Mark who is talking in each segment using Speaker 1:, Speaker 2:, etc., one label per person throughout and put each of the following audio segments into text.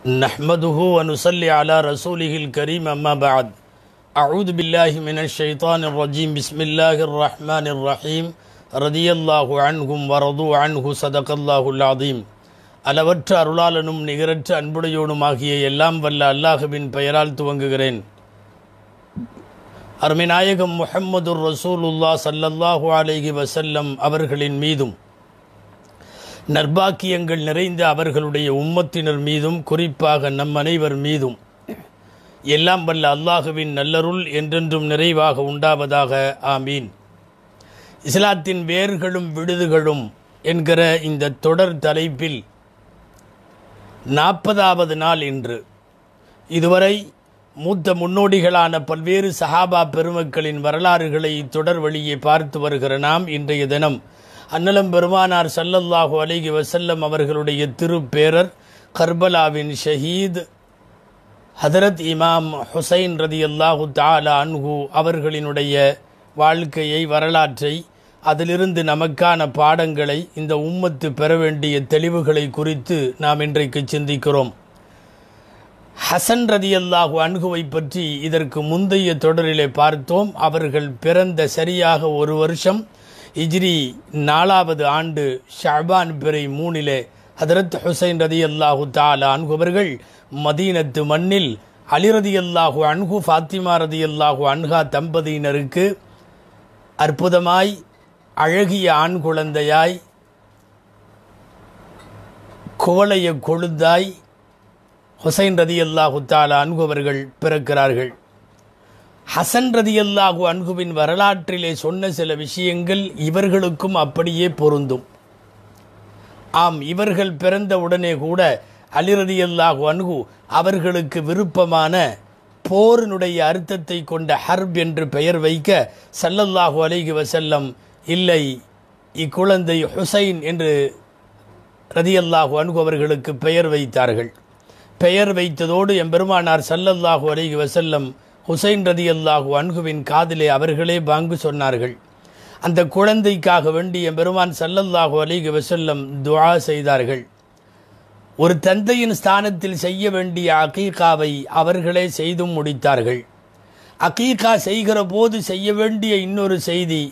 Speaker 1: نحمده ونصلي على رسوله الكريم ما بعد أعوذ بالله من الشيطان الرجيم بسم الله الرحمن الرحيم رضي الله عنهم ورضوا عنه صدق الله العظيم அளவற்ற அருளாளனும் நிகரற்ற அன்புடையோனுமாகிய எல்லாம் வல்ல أرمين آيكم محمد الرسول الله صلى الله عليه وسلم أبرخلين ميدم நர்பாக்கியங்கள் நிறைந்த அவர்களுடைய உம்மத்தினர் மீதும் குறிப்பாக நம் அனைவர் மீதும் எல்லாம் வல்ல அல்லாஹுவின் நல்லருள் என்றென்றும் நிறைவாக உண்டாவதாக ஆமீன் இஸ்லாத்தின் வேர்களும் விடுதுகளும் என்கிற இந்த தொடர் தலைப்பில் நாற்பதாவது நாள் இன்று இதுவரை மூத்த முன்னோடிகளான பல்வேறு சஹாபா பெருமக்களின் வரலாறுகளை தொடர் வழியே பார்த்து வருகிற நாம் இன்றைய தினம் அன்னலம் பெருமானார் சல்லல்லாஹு அலிகி வசல்லம் அவர்களுடைய திருப்பேரர் கர்பலாவின் ஷஹீத் ஹதரத் இமாம் ஹுசைன் ரதி அல்லாஹு தாலா அன்ஹு அவர்களினுடைய வாழ்க்கையை வரலாற்றை அதிலிருந்து நமக்கான பாடங்களை இந்த உம்மத்து பெற வேண்டிய தெளிவுகளை குறித்து நாம் இன்றைக்கு சிந்திக்கிறோம் ஹசன் ரதி அல்லாஹு அணுகுவை பற்றி இதற்கு முந்தைய தொடரிலே பார்த்தோம் அவர்கள் பிறந்த சரியாக ஒரு வருஷம் ஹிஜ்ரி நாலாவது ஆண்டு ஷாபான் பிறை மூணிலே ஹதரத் ஹுசைன் ரதி அல்லாஹு தாலா அன்குபர்கள் மதீனத்து மண்ணில் அலி ரதி அல்லாஹு அன்கு ஃபாத்திமா ரதி அல்லாஹு அன்ஹா தம்பதியினருக்கு அற்புதமாய் அழகிய ஆண் குழந்தையாய் குவளைய கொழுந்தாய் ஹுசைன் ரதி அல்லாஹு தாலா அன்குவர்கள் பிறக்கிறார்கள் ஹசன் ரதியல்லாஹு அன்குவின் வரலாற்றிலே சொன்ன சில விஷயங்கள் இவர்களுக்கும் அப்படியே பொருந்தும் ஆம் இவர்கள் பிறந்த உடனே கூட அலிரதியல்லாஹு அன்கு அவர்களுக்கு விருப்பமான போரினுடைய அர்த்தத்தை கொண்ட ஹர்ப் என்று பெயர் வைக்க சல்லல்லாஹு அலைகி வசல்லம் இல்லை இக்குழந்தை ஹுசைன் என்று ரதியல்லாஹு அன்கு அவர்களுக்கு பெயர் வைத்தார்கள் பெயர் வைத்ததோடு எம்பெருமானார் சல்லல்லாஹு அலைகி வசல்லம் ஹுசைன் ரதி அல்லாஹு அன்குவின் காதிலே அவர்களே பாங்கு சொன்னார்கள் அந்த குழந்தைக்காக வேண்டிய பெருமான் சல்லல்லாஹு அலிக வசல்லம் துவா செய்தார்கள் ஒரு தந்தையின் ஸ்தானத்தில் செய்ய வேண்டிய அகீகாவை அவர்களே செய்தும் முடித்தார்கள் அகீகா செய்கிற போது செய்ய வேண்டிய இன்னொரு செய்தி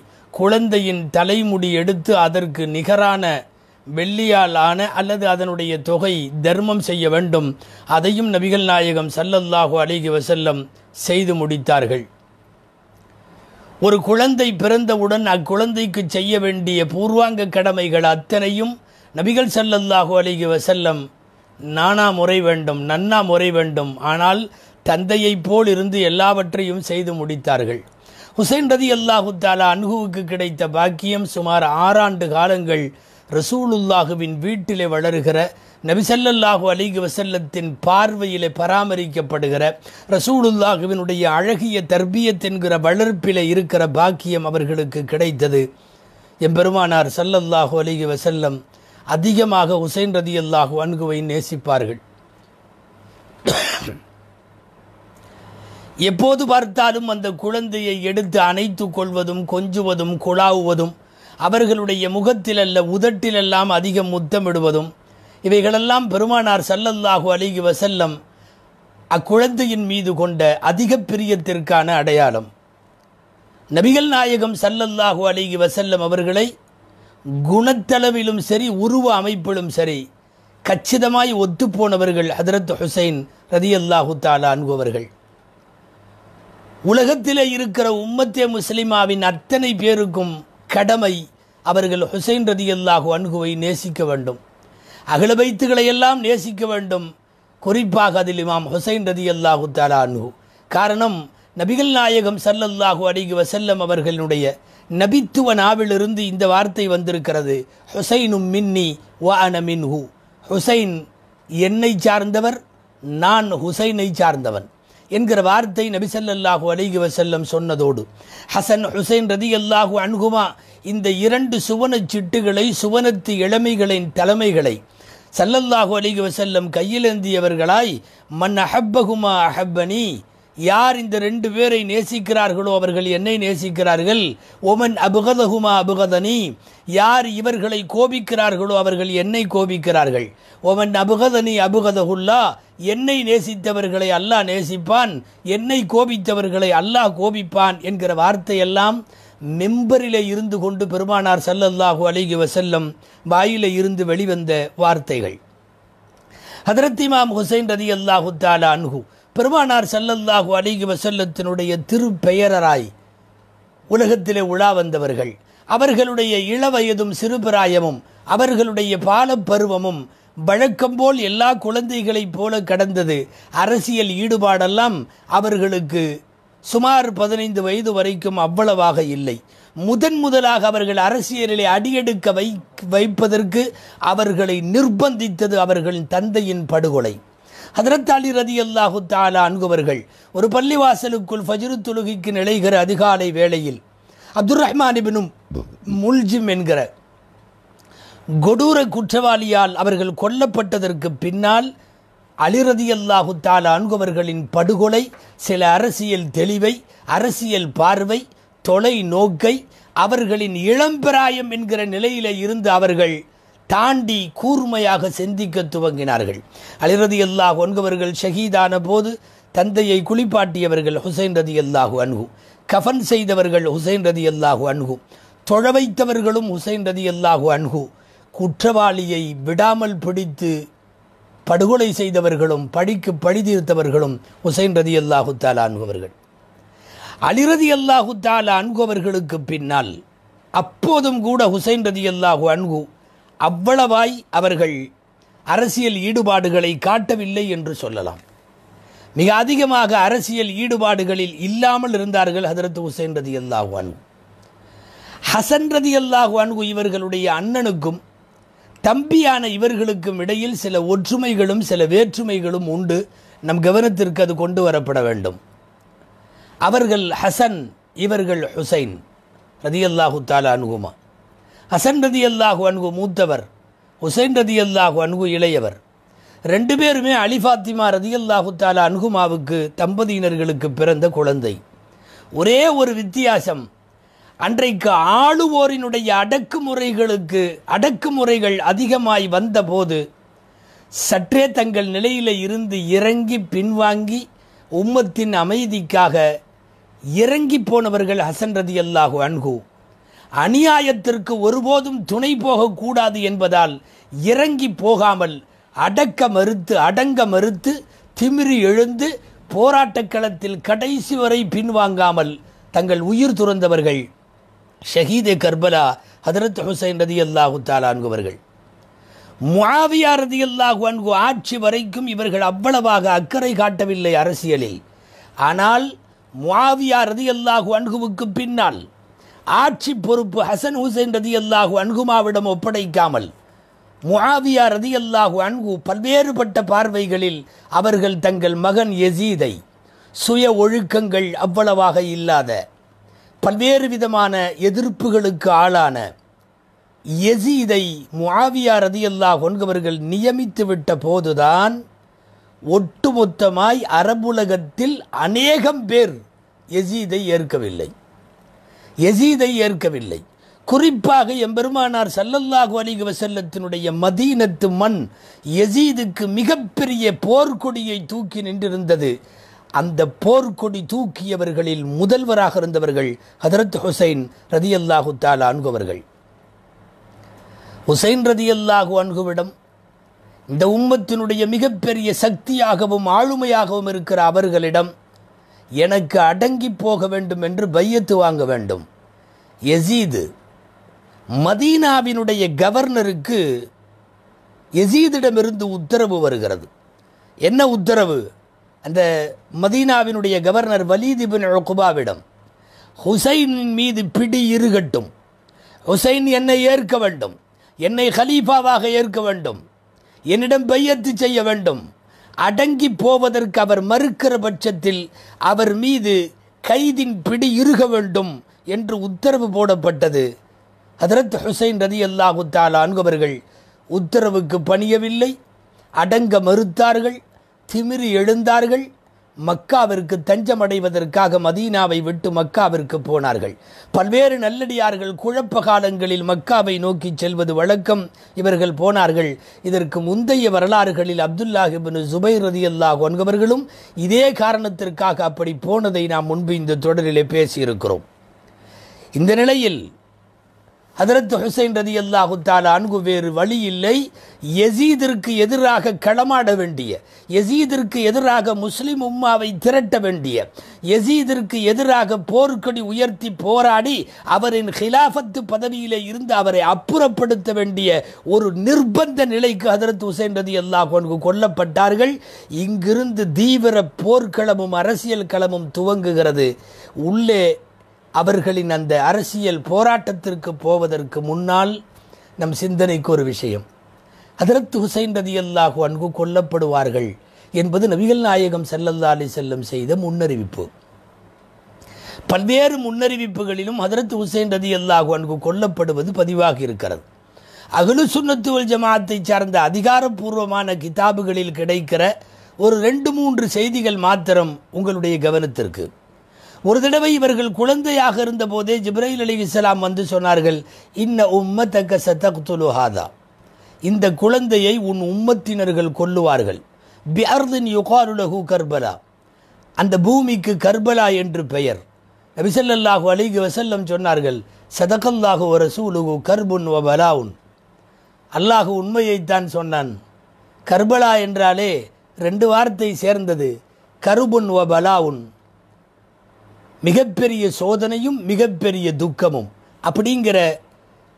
Speaker 1: குழந்தையின் தலைமுடி எடுத்து அதற்கு நிகரான வெள்ளியால் ஆன அல்லது அதனுடைய தொகை தர்மம் செய்ய வேண்டும் அதையும் நபிகள் நாயகம் சல்லல்லாஹு அலிகி வசல்லம் செய்து முடித்தார்கள் ஒரு குழந்தை பிறந்தவுடன் அக்குழந்தைக்கு செய்ய வேண்டிய பூர்வாங்க கடமைகள் அத்தனையும் நபிகள் சல்லல்லாஹு அலிகி வசல்லம் நானா முறை வேண்டும் நன்னா முறை வேண்டும் ஆனால் தந்தையைப் போல் இருந்து எல்லாவற்றையும் செய்து முடித்தார்கள் ஹுசைன் ரதி அல்லாஹு தாலா அன்ஹுவுக்கு கிடைத்த பாக்கியம் சுமார் ஆறாண்டு காலங்கள் ரசூலுல்லாஹுவின் வீட்டிலே வளருகிற நபிசல்லாஹு அலிகு வசல்லத்தின் பார்வையிலே பராமரிக்கப்படுகிற ரசூலுல்லாஹுவினுடைய அழகிய தர்பியத் என்கிற வளர்ப்பில் இருக்கிற பாக்கியம் அவர்களுக்கு கிடைத்தது எம்பெருமானார் சல்லல்லாஹு அலிகு வசல்லம் அதிகமாக உசைன் ரதி அல்லாஹு அன்குவை நேசிப்பார்கள் எப்போது பார்த்தாலும் அந்த குழந்தையை எடுத்து அணைத்து கொள்வதும் கொஞ்சுவதும் குழாவுவதும் அவர்களுடைய முகத்திலல்ல உதட்டிலெல்லாம் அதிகம் முத்தமிடுவதும் இவைகளெல்லாம் பெருமானார் சல்லல்லாஹு அலிகி வசல்லம் அக்குழந்தையின் மீது கொண்ட அதிக பிரியத்திற்கான அடையாளம் நபிகள் நாயகம் சல்லல்லாஹு அலிகி வசல்லம் அவர்களை குணத்தளவிலும் சரி உருவ அமைப்பிலும் சரி கச்சிதமாய் ஒத்துப்போனவர்கள் ஹதரத் ஹுசைன் ரதி அல்லாஹு தாலா அன்புவர்கள் உலகத்தில் இருக்கிற உம்மத்தே முஸ்லிமாவின் அத்தனை பேருக்கும் கடமை அவர்கள் ஹுசைன் ரதி அல்லாஹு அன்குவை நேசிக்க வேண்டும் அகில வைத்துகளை எல்லாம் நேசிக்க வேண்டும் குறிப்பாக அதில் இமாம் ஹுசைன் ரதி அல்லாஹு தாலானு காரணம் நபிகள் நாயகம் சல்லல்லாஹு அடிகு வசல்லம் அவர்களுடைய நபித்துவ நாவிலிருந்து இந்த வார்த்தை வந்திருக்கிறது ஹுசைனும் மின்னி வ அன மின்ஹு ஹுசைன் என்னை சார்ந்தவர் நான் ஹுசைனை சார்ந்தவன் என்கிற வார்த்தை நபிசல்லாஹு அலிகி வசல்லம் சொன்னதோடு ஹசன் ஹுசைன் ரதி அல்லாஹு அன்குமா இந்த இரண்டு சுவன சிட்டுகளை சுவனத்து இளமைகளின் தலைமைகளை சல்லல்லாஹு அலிகு வசல்லம் கையிலேந்தியவர்களாய் மன் அஹப்பகுமா அஹப்பனி யார் இந்த ரெண்டு பேரை நேசிக்கிறார்களோ அவர்கள் என்னை நேசிக்கிறார்கள் ஒமன் அபுகதகுமா அபுகதனி யார் இவர்களை கோபிக்கிறார்களோ அவர்கள் என்னை கோபிக்கிறார்கள் ஒமன் அபுகதனி அபுகதகுல்லா என்னை நேசித்தவர்களை அல்லாஹ் நேசிப்பான் என்னை கோபித்தவர்களை அல்லாஹ் கோபிப்பான் என்கிற வார்த்தையெல்லாம் மெம்பரிலே இருந்து கொண்டு பெருமானார் சல்லல்லாஹு அலிகி வசல்லம் வாயில இருந்து வெளிவந்த வார்த்தைகள் ஹதரத் ஹுசைன் ரதி அல்லாஹு தாலா அன்ஹு பெருமானார் சல்லல்லாஹு அலிகி வசல்லத்தினுடைய திருப்பெயரராய் உலகத்திலே உலா வந்தவர்கள் அவர்களுடைய இளவயதும் சிறுபிராயமும் அவர்களுடைய பாலப்பருவமும் வழக்கம் போல் எல்லா குழந்தைகளைப் போல கடந்தது அரசியல் ஈடுபாடெல்லாம் அவர்களுக்கு சுமார் பதினைந்து வயது வரைக்கும் அவ்வளவாக இல்லை முதன் முதலாக அவர்கள் அரசியலில் அடியெடுக்க வை வைப்பதற்கு அவர்களை நிர்பந்தித்தது அவர்களின் தந்தையின் படுகொலை ஹதரத் அலி ரதி அல்லாஹு தாலா அன்பவர்கள் ஒரு பள்ளிவாசலுக்குள் ஃபஜ்ரு தொழுகைக்கு நிலைகிற அதிகாலை வேளையில் அப்துல் ரஹ்மான் முல்ஜிம் என்கிற கொடூர குற்றவாளியால் அவர்கள் கொல்லப்பட்டதற்கு பின்னால் அலிரதி அல்லாஹு தாலா அன்குவர்களின் படுகொலை சில அரசியல் தெளிவை அரசியல் பார்வை தொலை நோக்கை அவர்களின் இளம்பிராயம் என்கிற நிலையில இருந்து அவர்கள் தாண்டி கூர்மையாக சிந்திக்க துவங்கினார்கள் அலிரதி அல்லாஹ் ஒன்பவர்கள் ஷஹீதான போது தந்தையை குளிப்பாட்டியவர்கள் ஹுசைன் ரதி அல்லாஹு அன்கு கஃன் செய்தவர்கள் ஹுசைன் ரதி அல்லாஹு அன்கு தொழ வைத்தவர்களும் ஹுசைன் ரதி அல்லாஹு அன்கு குற்றவாளியை விடாமல் பிடித்து படுகொலை செய்தவர்களும் படிக்கு பழி தீர்த்தவர்களும் உசைன் ரதி அல்லாஹு தாலா அன்பவர்கள் அலிரதி அல்லாஹு தாலா அன்பவர்களுக்கு பின்னால் அப்போதும் கூட ஹுசைன் ரதி அல்லாஹு அன்பு அவ்வளவாய் அவர்கள் அரசியல் ஈடுபாடுகளை காட்டவில்லை என்று சொல்லலாம் மிக அதிகமாக அரசியல் ஈடுபாடுகளில் இல்லாமல் இருந்தார்கள் ஹதரத் ஹுசைன் ரதி அல்லாஹு அன்பு ஹசன் ரதி அல்லாஹு அன்பு இவர்களுடைய அண்ணனுக்கும் தம்பியான இவர்களுக்கும் இடையில் சில ஒற்றுமைகளும் சில வேற்றுமைகளும் உண்டு நம் கவனத்திற்கு அது கொண்டு வரப்பட வேண்டும் அவர்கள் ஹசன் இவர்கள் ஹுசைன் ரதி அல்லாஹு தாலா அணுகுமா ஹசன் ரதி அல்லாஹு அணுகு மூத்தவர் ஹுசைன் ரதி அல்லாஹு அணுகு இளையவர் ரெண்டு பேருமே அலிஃபாத்திமா ரதி அல்லாஹு தாலா அணுகுமாவுக்கு தம்பதியினர்களுக்கு பிறந்த குழந்தை ஒரே ஒரு வித்தியாசம் அன்றைக்கு ஆளுவோரினுடைய அடக்குமுறைகளுக்கு அடக்குமுறைகள் அதிகமாய் வந்தபோது சற்றே தங்கள் நிலையில் இருந்து இறங்கி பின்வாங்கி உம்மத்தின் அமைதிக்காக இறங்கி போனவர்கள் ஹசன் ரதி அல்லாஹு அன்கு அநியாயத்திற்கு ஒருபோதும் துணை போகக்கூடாது என்பதால் இறங்கி போகாமல் அடக்க மறுத்து அடங்க மறுத்து திமிரி எழுந்து போராட்டக்களத்தில் கடைசி வரை பின்வாங்காமல் தங்கள் உயிர் துறந்தவர்கள் ஷஹீதே கர்பலா ஹதரத் ஹுசைன் ரதி அல்லாஹு தாலான்குவர்கள் முவாவியா ரதி அல்லாஹு அன்கு ஆட்சி வரைக்கும் இவர்கள் அவ்வளவாக அக்கறை காட்டவில்லை அரசியலில் ஆனால் முவாவியா ரதி அல்லாஹு அன்குவுக்கு பின்னால் ஆட்சி பொறுப்பு ஹசன் ஹுசைன் ரதி அல்லாஹு அன்குமாவிடம் ஒப்படைக்காமல் முவாவியா ரதி அல்லாஹு அன்கு பல்வேறுபட்ட பார்வைகளில் அவர்கள் தங்கள் மகன் எசீதை சுய ஒழுக்கங்கள் அவ்வளவாக இல்லாத பல்வேறு விதமான எதிர்ப்புகளுக்கு ஆளான எசீதை முஆவியா ரதியல்லா ஒன்கவர்கள் நியமித்துவிட்ட போதுதான் ஒட்டுமொத்தமாய் அரபுலகத்தில் அநேகம் பேர் எசீதை ஏற்கவில்லை எசீதை ஏற்கவில்லை குறிப்பாக எம்பெருமானார் சல்லல்லாஹு அலிக வசல்லத்தினுடைய மதீனத்து மண் எசீதுக்கு மிகப்பெரிய போர்க்கொடியை தூக்கி நின்றிருந்தது அந்த போர்க்கொடி தூக்கியவர்களில் முதல்வராக இருந்தவர்கள் ஹதரத் ஹுசைன் ரதி அல்லாஹு தாலா அணுகவர்கள் ஹுசைன் ரதி அல்லாஹு அணுகுவிடம் இந்த உம்மத்தினுடைய மிகப்பெரிய சக்தியாகவும் ஆளுமையாகவும் இருக்கிற அவர்களிடம் எனக்கு அடங்கி போக வேண்டும் என்று பையத்து வாங்க வேண்டும் எசீது மதீனாவினுடைய கவர்னருக்கு எசீதிடமிருந்து உத்தரவு வருகிறது என்ன உத்தரவு அந்த மதீனாவினுடைய கவர்னர் வலீதிபின் குபாவிடம் ஹுசைனின் மீது பிடி இருகட்டும் ஹுசைன் என்னை ஏற்க வேண்டும் என்னை ஹலீஃபாவாக ஏற்க வேண்டும் என்னிடம் பையத்து செய்ய வேண்டும் அடங்கி போவதற்கு அவர் மறுக்கிற பட்சத்தில் அவர் மீது கைதின் பிடி இருக வேண்டும் என்று உத்தரவு போடப்பட்டது ஹதரத் ஹுசைன் ரதி அல்லாஹு அவர்கள் உத்தரவுக்கு பணியவில்லை அடங்க மறுத்தார்கள் திமிரி எழுந்தார்கள் மக்காவிற்கு தஞ்சமடைவதற்காக மதீனாவை விட்டு மக்காவிற்கு போனார்கள் பல்வேறு நல்லடியார்கள் குழப்ப காலங்களில் மக்காவை நோக்கி செல்வது வழக்கம் இவர்கள் போனார்கள் இதற்கு முந்தைய வரலாறுகளில் அப்துல்லாஹிபின் ஜுபைர் ரதி அல்லாஹ் ஒன்கவர்களும் இதே காரணத்திற்காக அப்படி போனதை நாம் முன்பு இந்த தொடரிலே பேசியிருக்கிறோம் இந்த நிலையில் ஹதரத் ஹுசைன் ரதி அல்லாஹு தாலா அன்கு வேறு வழி இல்லை எசீதிற்கு எதிராக களமாட வேண்டிய எசீதிற்கு எதிராக முஸ்லிம் உம்மாவை திரட்ட வேண்டிய எசீதிற்கு எதிராக போர்க்கொடி உயர்த்தி போராடி அவரின் ஹிலாஃபத்து பதவியிலே இருந்து அவரை அப்புறப்படுத்த வேண்டிய ஒரு நிர்பந்த நிலைக்கு ஹதரத் ஹுசைன் ரதி அல்லாஹ் அன்கு கொல்லப்பட்டார்கள் இங்கிருந்து தீவிர போர்க்களமும் அரசியல் களமும் துவங்குகிறது உள்ளே அவர்களின் அந்த அரசியல் போராட்டத்திற்கு போவதற்கு முன்னால் நம் சிந்தனைக்கு ஒரு விஷயம் ஹதரத் ஹுசைன் ரதி அல்லாஹு அன்கு கொல்லப்படுவார்கள் என்பது நபிகள் நாயகம் செல்லல்லா அலி செல்லம் செய்த முன்னறிவிப்பு பல்வேறு முன்னறிவிப்புகளிலும் ஹதரத் ஹுசைன் ரதி அல்லாஹு அன்கு கொல்லப்படுவது பதிவாக இருக்கிறது அகலு சுண்ணத்துவல் ஜமாத்தை சார்ந்த அதிகாரப்பூர்வமான கிதாபுகளில் கிடைக்கிற ஒரு ரெண்டு மூன்று செய்திகள் மாத்திரம் உங்களுடைய கவனத்திற்கு ஒரு தடவை இவர்கள் குழந்தையாக இருந்தபோதே ஜிப்ரஹில் அலி இஸ்லாம் வந்து சொன்னார்கள் இன்ன உம்மத்தக்க சத்தகுத்துலுஹாதா இந்த குழந்தையை உன் உம்மத்தினர்கள் கொல்லுவார்கள் பியர்தின் யுகாருலகு கர்பலா அந்த பூமிக்கு கர்பலா என்று பெயர் விசல்லல்லாஹு அலிகு வசல்லம் சொன்னார்கள் சதகல்லாஹு சூலுகு கர்புன் உன் அல்லாஹு உண்மையைத்தான் சொன்னான் கர்பலா என்றாலே ரெண்டு வார்த்தை சேர்ந்தது கருபுன் உன் மிகப்பெரிய சோதனையும் மிகப்பெரிய துக்கமும் அப்படிங்கிற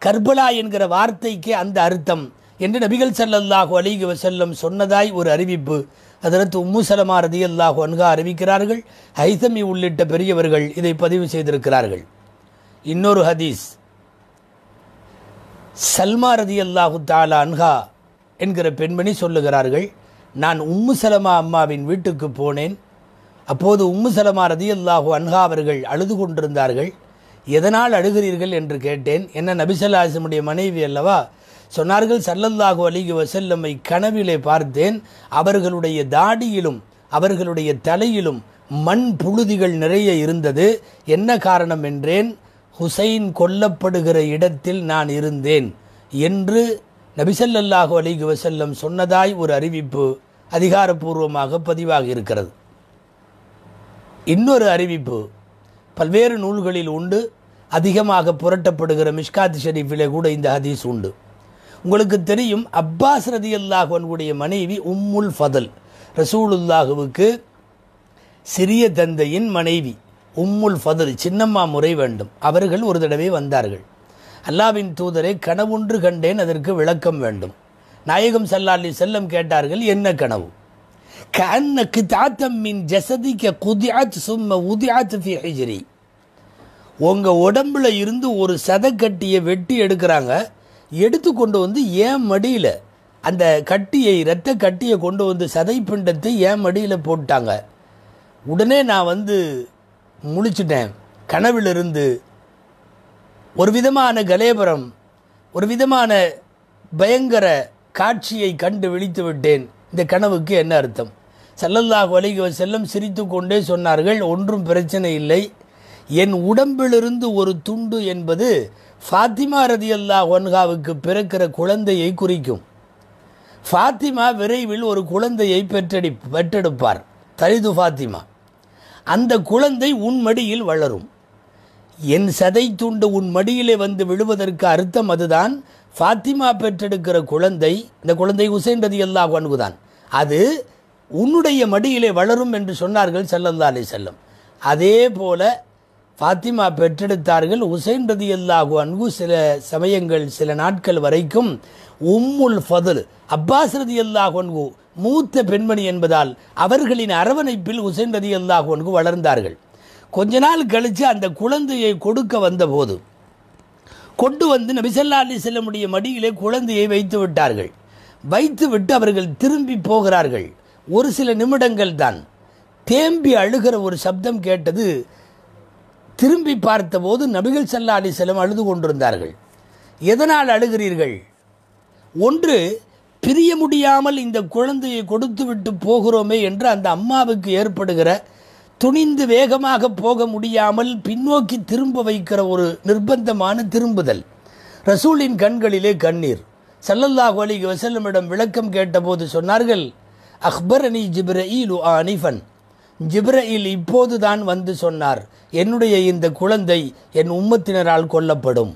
Speaker 1: கர்பலா என்கிற வார்த்தைக்கு அந்த அர்த்தம் என்று நபிகள் சல்லல்லாஹு அலிக வசல்லம் சொன்னதாய் ஒரு அறிவிப்பு அதற்கு உம்முசலமா ரதி அல்லாஹு அன்கா அறிவிக்கிறார்கள் ஹைசமி உள்ளிட்ட பெரியவர்கள் இதை பதிவு செய்திருக்கிறார்கள் இன்னொரு ஹதீஸ் சல்மா ரதி அல்லாஹு தாலா அன்ஹா என்கிற பெண்மணி சொல்லுகிறார்கள் நான் உம்முசலமா அம்மாவின் வீட்டுக்கு போனேன் அப்போது உம்மு சலமா ரதி அல்லாஹூ அன்ஹா அவர்கள் அழுது கொண்டிருந்தார்கள் எதனால் அழுகிறீர்கள் என்று கேட்டேன் என்ன நபிசல்லாசமுடைய மனைவி அல்லவா சொன்னார்கள் சல்லல்லாஹு அலிகி வசல்லம்மை கனவிலே பார்த்தேன் அவர்களுடைய தாடியிலும் அவர்களுடைய தலையிலும் மண் புழுதிகள் நிறைய இருந்தது என்ன காரணம் என்றேன் ஹுசைன் கொல்லப்படுகிற இடத்தில் நான் இருந்தேன் என்று நபிசல்லாஹூ அலிகி வசல்லம் சொன்னதாய் ஒரு அறிவிப்பு அதிகாரப்பூர்வமாக பதிவாகி இருக்கிறது இன்னொரு அறிவிப்பு பல்வேறு நூல்களில் உண்டு அதிகமாக புரட்டப்படுகிற மிஷ்காத் ஷெரீஃபிலே கூட இந்த ஹதீஸ் உண்டு உங்களுக்கு தெரியும் அப்பாஸ் ரதி அல்லாஹன்குடைய மனைவி உம்முல் ஃபதல் ரசூலுல்லாஹுவுக்கு சிறிய தந்தையின் மனைவி உம்முல் ஃபதல் சின்னம்மா முறை வேண்டும் அவர்கள் ஒரு தடவை வந்தார்கள் அல்லாவின் தூதரை கனவுன்று கண்டேன் அதற்கு விளக்கம் வேண்டும் நாயகம் சல்லா செல்லம் கேட்டார்கள் என்ன கனவு كأن قطعة من جسدك قدعت ثم وضعت في حجري உங்கள் உடம்புல இருந்து ஒரு சதக்கட்டியை வெட்டி எடுக்கிறாங்க எடுத்து கொண்டு வந்து ஏன் மடியில் அந்த கட்டியை இரத்த கட்டியை கொண்டு வந்து சதை பிண்டத்தை ஏன் மடியில் போட்டாங்க உடனே நான் வந்து முழிச்சிட்டேன் கனவிலிருந்து ஒரு விதமான கலேபுரம் ஒரு விதமான பயங்கர காட்சியை கண்டு விழித்து விட்டேன் இந்த கனவுக்கு என்ன அர்த்தம் செல்லல்லாஹ் வலிக செல்லம் சிரித்து கொண்டே சொன்னார்கள் ஒன்றும் பிரச்சனை இல்லை என் உடம்பிலிருந்து ஒரு துண்டு என்பது ஃபாத்திமா ரதி அல்லா ஒன்காவுக்கு பிறக்கிற குழந்தையை குறிக்கும் ஃபாத்திமா விரைவில் ஒரு குழந்தையை பெற்றடி பெற்றெடுப்பார் தரிது ஃபாத்திமா அந்த குழந்தை உன் மடியில் வளரும் என் சதை துண்டு உன் மடியிலே வந்து விழுவதற்கு அர்த்தம் அதுதான் ஃபாத்திமா பெற்றெடுக்கிற குழந்தை இந்த குழந்தை உசேன் ரதி அல்லா ஒன்குதான் அது உன்னுடைய மடியிலே வளரும் என்று சொன்னார்கள் செல்லந்தாலே செல்லம் அதே போல ஃபாத்திமா பெற்றெடுத்தார்கள் உசைன் ரதி அல்லாஹு அன்பு சில சமயங்கள் சில நாட்கள் வரைக்கும் உம்முல் ஃபதுல் அப்பாஸ் ரதி அல்லாஹு அன்பு மூத்த பெண்மணி என்பதால் அவர்களின் அரவணைப்பில் உசைன் ரதி அல்லாஹு அன்பு வளர்ந்தார்கள் கொஞ்ச நாள் கழித்து அந்த குழந்தையை கொடுக்க வந்தபோது கொண்டு வந்து நபிசல்லா அலி செல்லமுடைய மடியிலே குழந்தையை வைத்து விட்டார்கள் வைத்து விட்டு அவர்கள் திரும்பி போகிறார்கள் ஒரு சில நிமிடங்கள் தான் தேம்பி அழுகிற ஒரு சப்தம் கேட்டது திரும்பி பார்த்தபோது நபிகள் அலி செல்லம் அழுது கொண்டிருந்தார்கள் எதனால் அழுகிறீர்கள் ஒன்று பிரிய முடியாமல் இந்த குழந்தையை கொடுத்து விட்டு போகிறோமே என்று அந்த அம்மாவுக்கு ஏற்படுகிற துணிந்து வேகமாக போக முடியாமல் பின்னோக்கி திரும்ப வைக்கிற ஒரு நிர்பந்தமான திரும்புதல் ரசூலின் கண்களிலே கண்ணீர் சல்லல்லாஹு அலிக வசல்லமிடம் விளக்கம் கேட்டபோது சொன்னார்கள் அக்பரனி ஜிப்ரஈலு ஆனிஃபன் ஜிப்ரயில் இப்போதுதான் வந்து சொன்னார் என்னுடைய இந்த குழந்தை என் உம்மத்தினரால் கொல்லப்படும்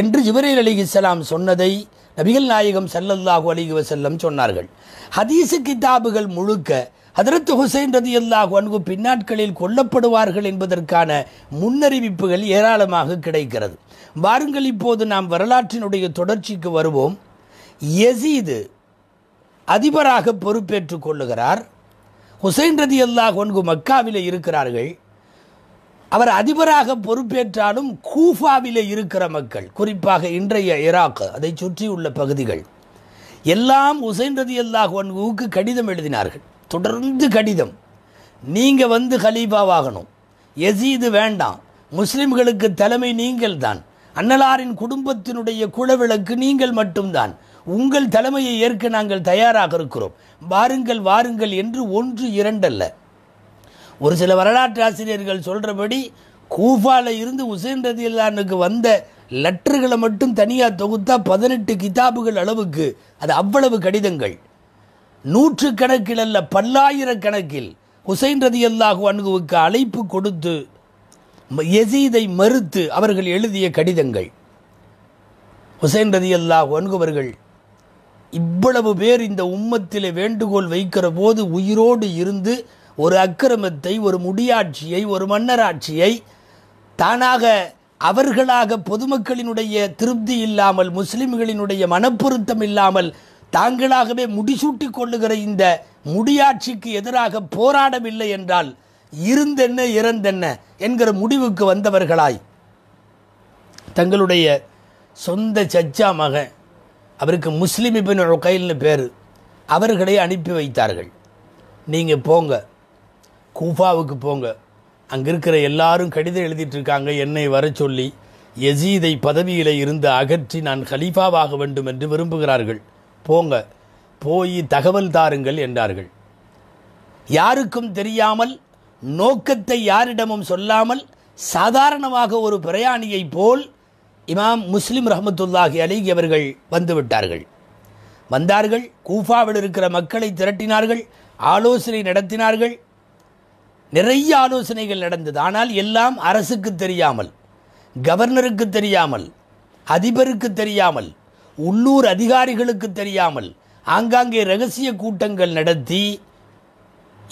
Speaker 1: என்று ஜிப்ரீல் அலி இஸ்லாம் சொன்னதை நபிகள் நாயகம் சல்லல்லாஹு அலிஹி வசல்லம் சொன்னார்கள் ஹதீசு கிதாபுகள் முழுக்க ஹதரத் ஹுசைன் ரதி அல்லாஹு அன்பு பின்னாட்களில் கொல்லப்படுவார்கள் என்பதற்கான முன்னறிவிப்புகள் ஏராளமாக கிடைக்கிறது வாருங்கள் இப்போது நாம் வரலாற்றினுடைய தொடர்ச்சிக்கு வருவோம் எசீது அதிபராக பொறுப்பேற்று கொள்ளுகிறார் ஹுசைன் ரதி அல்லாஹ் ஒன்கு மக்காவில் இருக்கிறார்கள் அவர் அதிபராக பொறுப்பேற்றாலும் கூஃபாவில் இருக்கிற மக்கள் குறிப்பாக இன்றைய ஈராக் அதை சுற்றியுள்ள பகுதிகள் எல்லாம் ஹுசைன் ரதி அல்லாஹ் ஒன்குவுக்கு கடிதம் எழுதினார்கள் தொடர்ந்து கடிதம் நீங்கள் வந்து ஹலீபாவாகணும் எசீது வேண்டாம் முஸ்லிம்களுக்கு தலைமை நீங்கள் தான் அன்னலாரின் குடும்பத்தினுடைய குளவிளக்கு நீங்கள் மட்டும்தான் உங்கள் தலைமையை ஏற்க நாங்கள் தயாராக இருக்கிறோம் வாருங்கள் வாருங்கள் என்று ஒன்று இரண்டல்ல ஒரு சில வரலாற்று ஆசிரியர்கள் சொல்கிறபடி கூஃபாவில் இருந்து உசைன் ரதில்லானுக்கு வந்த லெட்டர்களை மட்டும் தனியாக தொகுத்தா பதினெட்டு கிதாபுகள் அளவுக்கு அது அவ்வளவு கடிதங்கள் நூற்று கணக்கில் அல்ல பல்லாயிரக்கணக்கில் ஹுசைன் ரதி அல்லாஹு அணுகுவுக்கு அழைப்பு கொடுத்து எசீதை மறுத்து அவர்கள் எழுதிய கடிதங்கள் ஹுசைன் ரதி அல்லாஹு அணுகுவர்கள் இவ்வளவு பேர் இந்த உம்மத்திலே வேண்டுகோள் வைக்கிற போது உயிரோடு இருந்து ஒரு அக்கிரமத்தை ஒரு முடியாட்சியை ஒரு மன்னராட்சியை தானாக அவர்களாக பொதுமக்களினுடைய திருப்தி இல்லாமல் முஸ்லிம்களினுடைய மனப்பொருத்தம் இல்லாமல் தாங்களாகவே முடிசூட்டி கொள்ளுகிற இந்த முடியாட்சிக்கு எதிராக போராடவில்லை என்றால் இருந்தென்ன இறந்தென்ன என்கிற முடிவுக்கு வந்தவர்களாய் தங்களுடைய சொந்த சச்சா மகன் அவருக்கு முஸ்லீம் இபின் உகைல்னு பேர் அவர்களை அனுப்பி வைத்தார்கள் நீங்கள் போங்க கூஃபாவுக்கு போங்க அங்கே இருக்கிற எல்லாரும் கடிதம் எழுதிட்டுருக்காங்க என்னை வர சொல்லி எசீதை பதவியில் இருந்து அகற்றி நான் ஹலீஃபாவாக வேண்டும் என்று விரும்புகிறார்கள் போங்க போய் தகவல் தாருங்கள் என்றார்கள் யாருக்கும் தெரியாமல் நோக்கத்தை யாரிடமும் சொல்லாமல் சாதாரணமாக ஒரு பிரயாணியைப் போல் இமாம் முஸ்லிம் ரஹமத்துல்லாஹி அலிகி அவர்கள் வந்துவிட்டார்கள் வந்தார்கள் கூஃபாவில் இருக்கிற மக்களை திரட்டினார்கள் ஆலோசனை நடத்தினார்கள் நிறைய ஆலோசனைகள் நடந்தது ஆனால் எல்லாம் அரசுக்கு தெரியாமல் கவர்னருக்கு தெரியாமல் அதிபருக்கு தெரியாமல் உள்ளூர் அதிகாரிகளுக்கு தெரியாமல் ஆங்காங்கே ரகசிய கூட்டங்கள் நடத்தி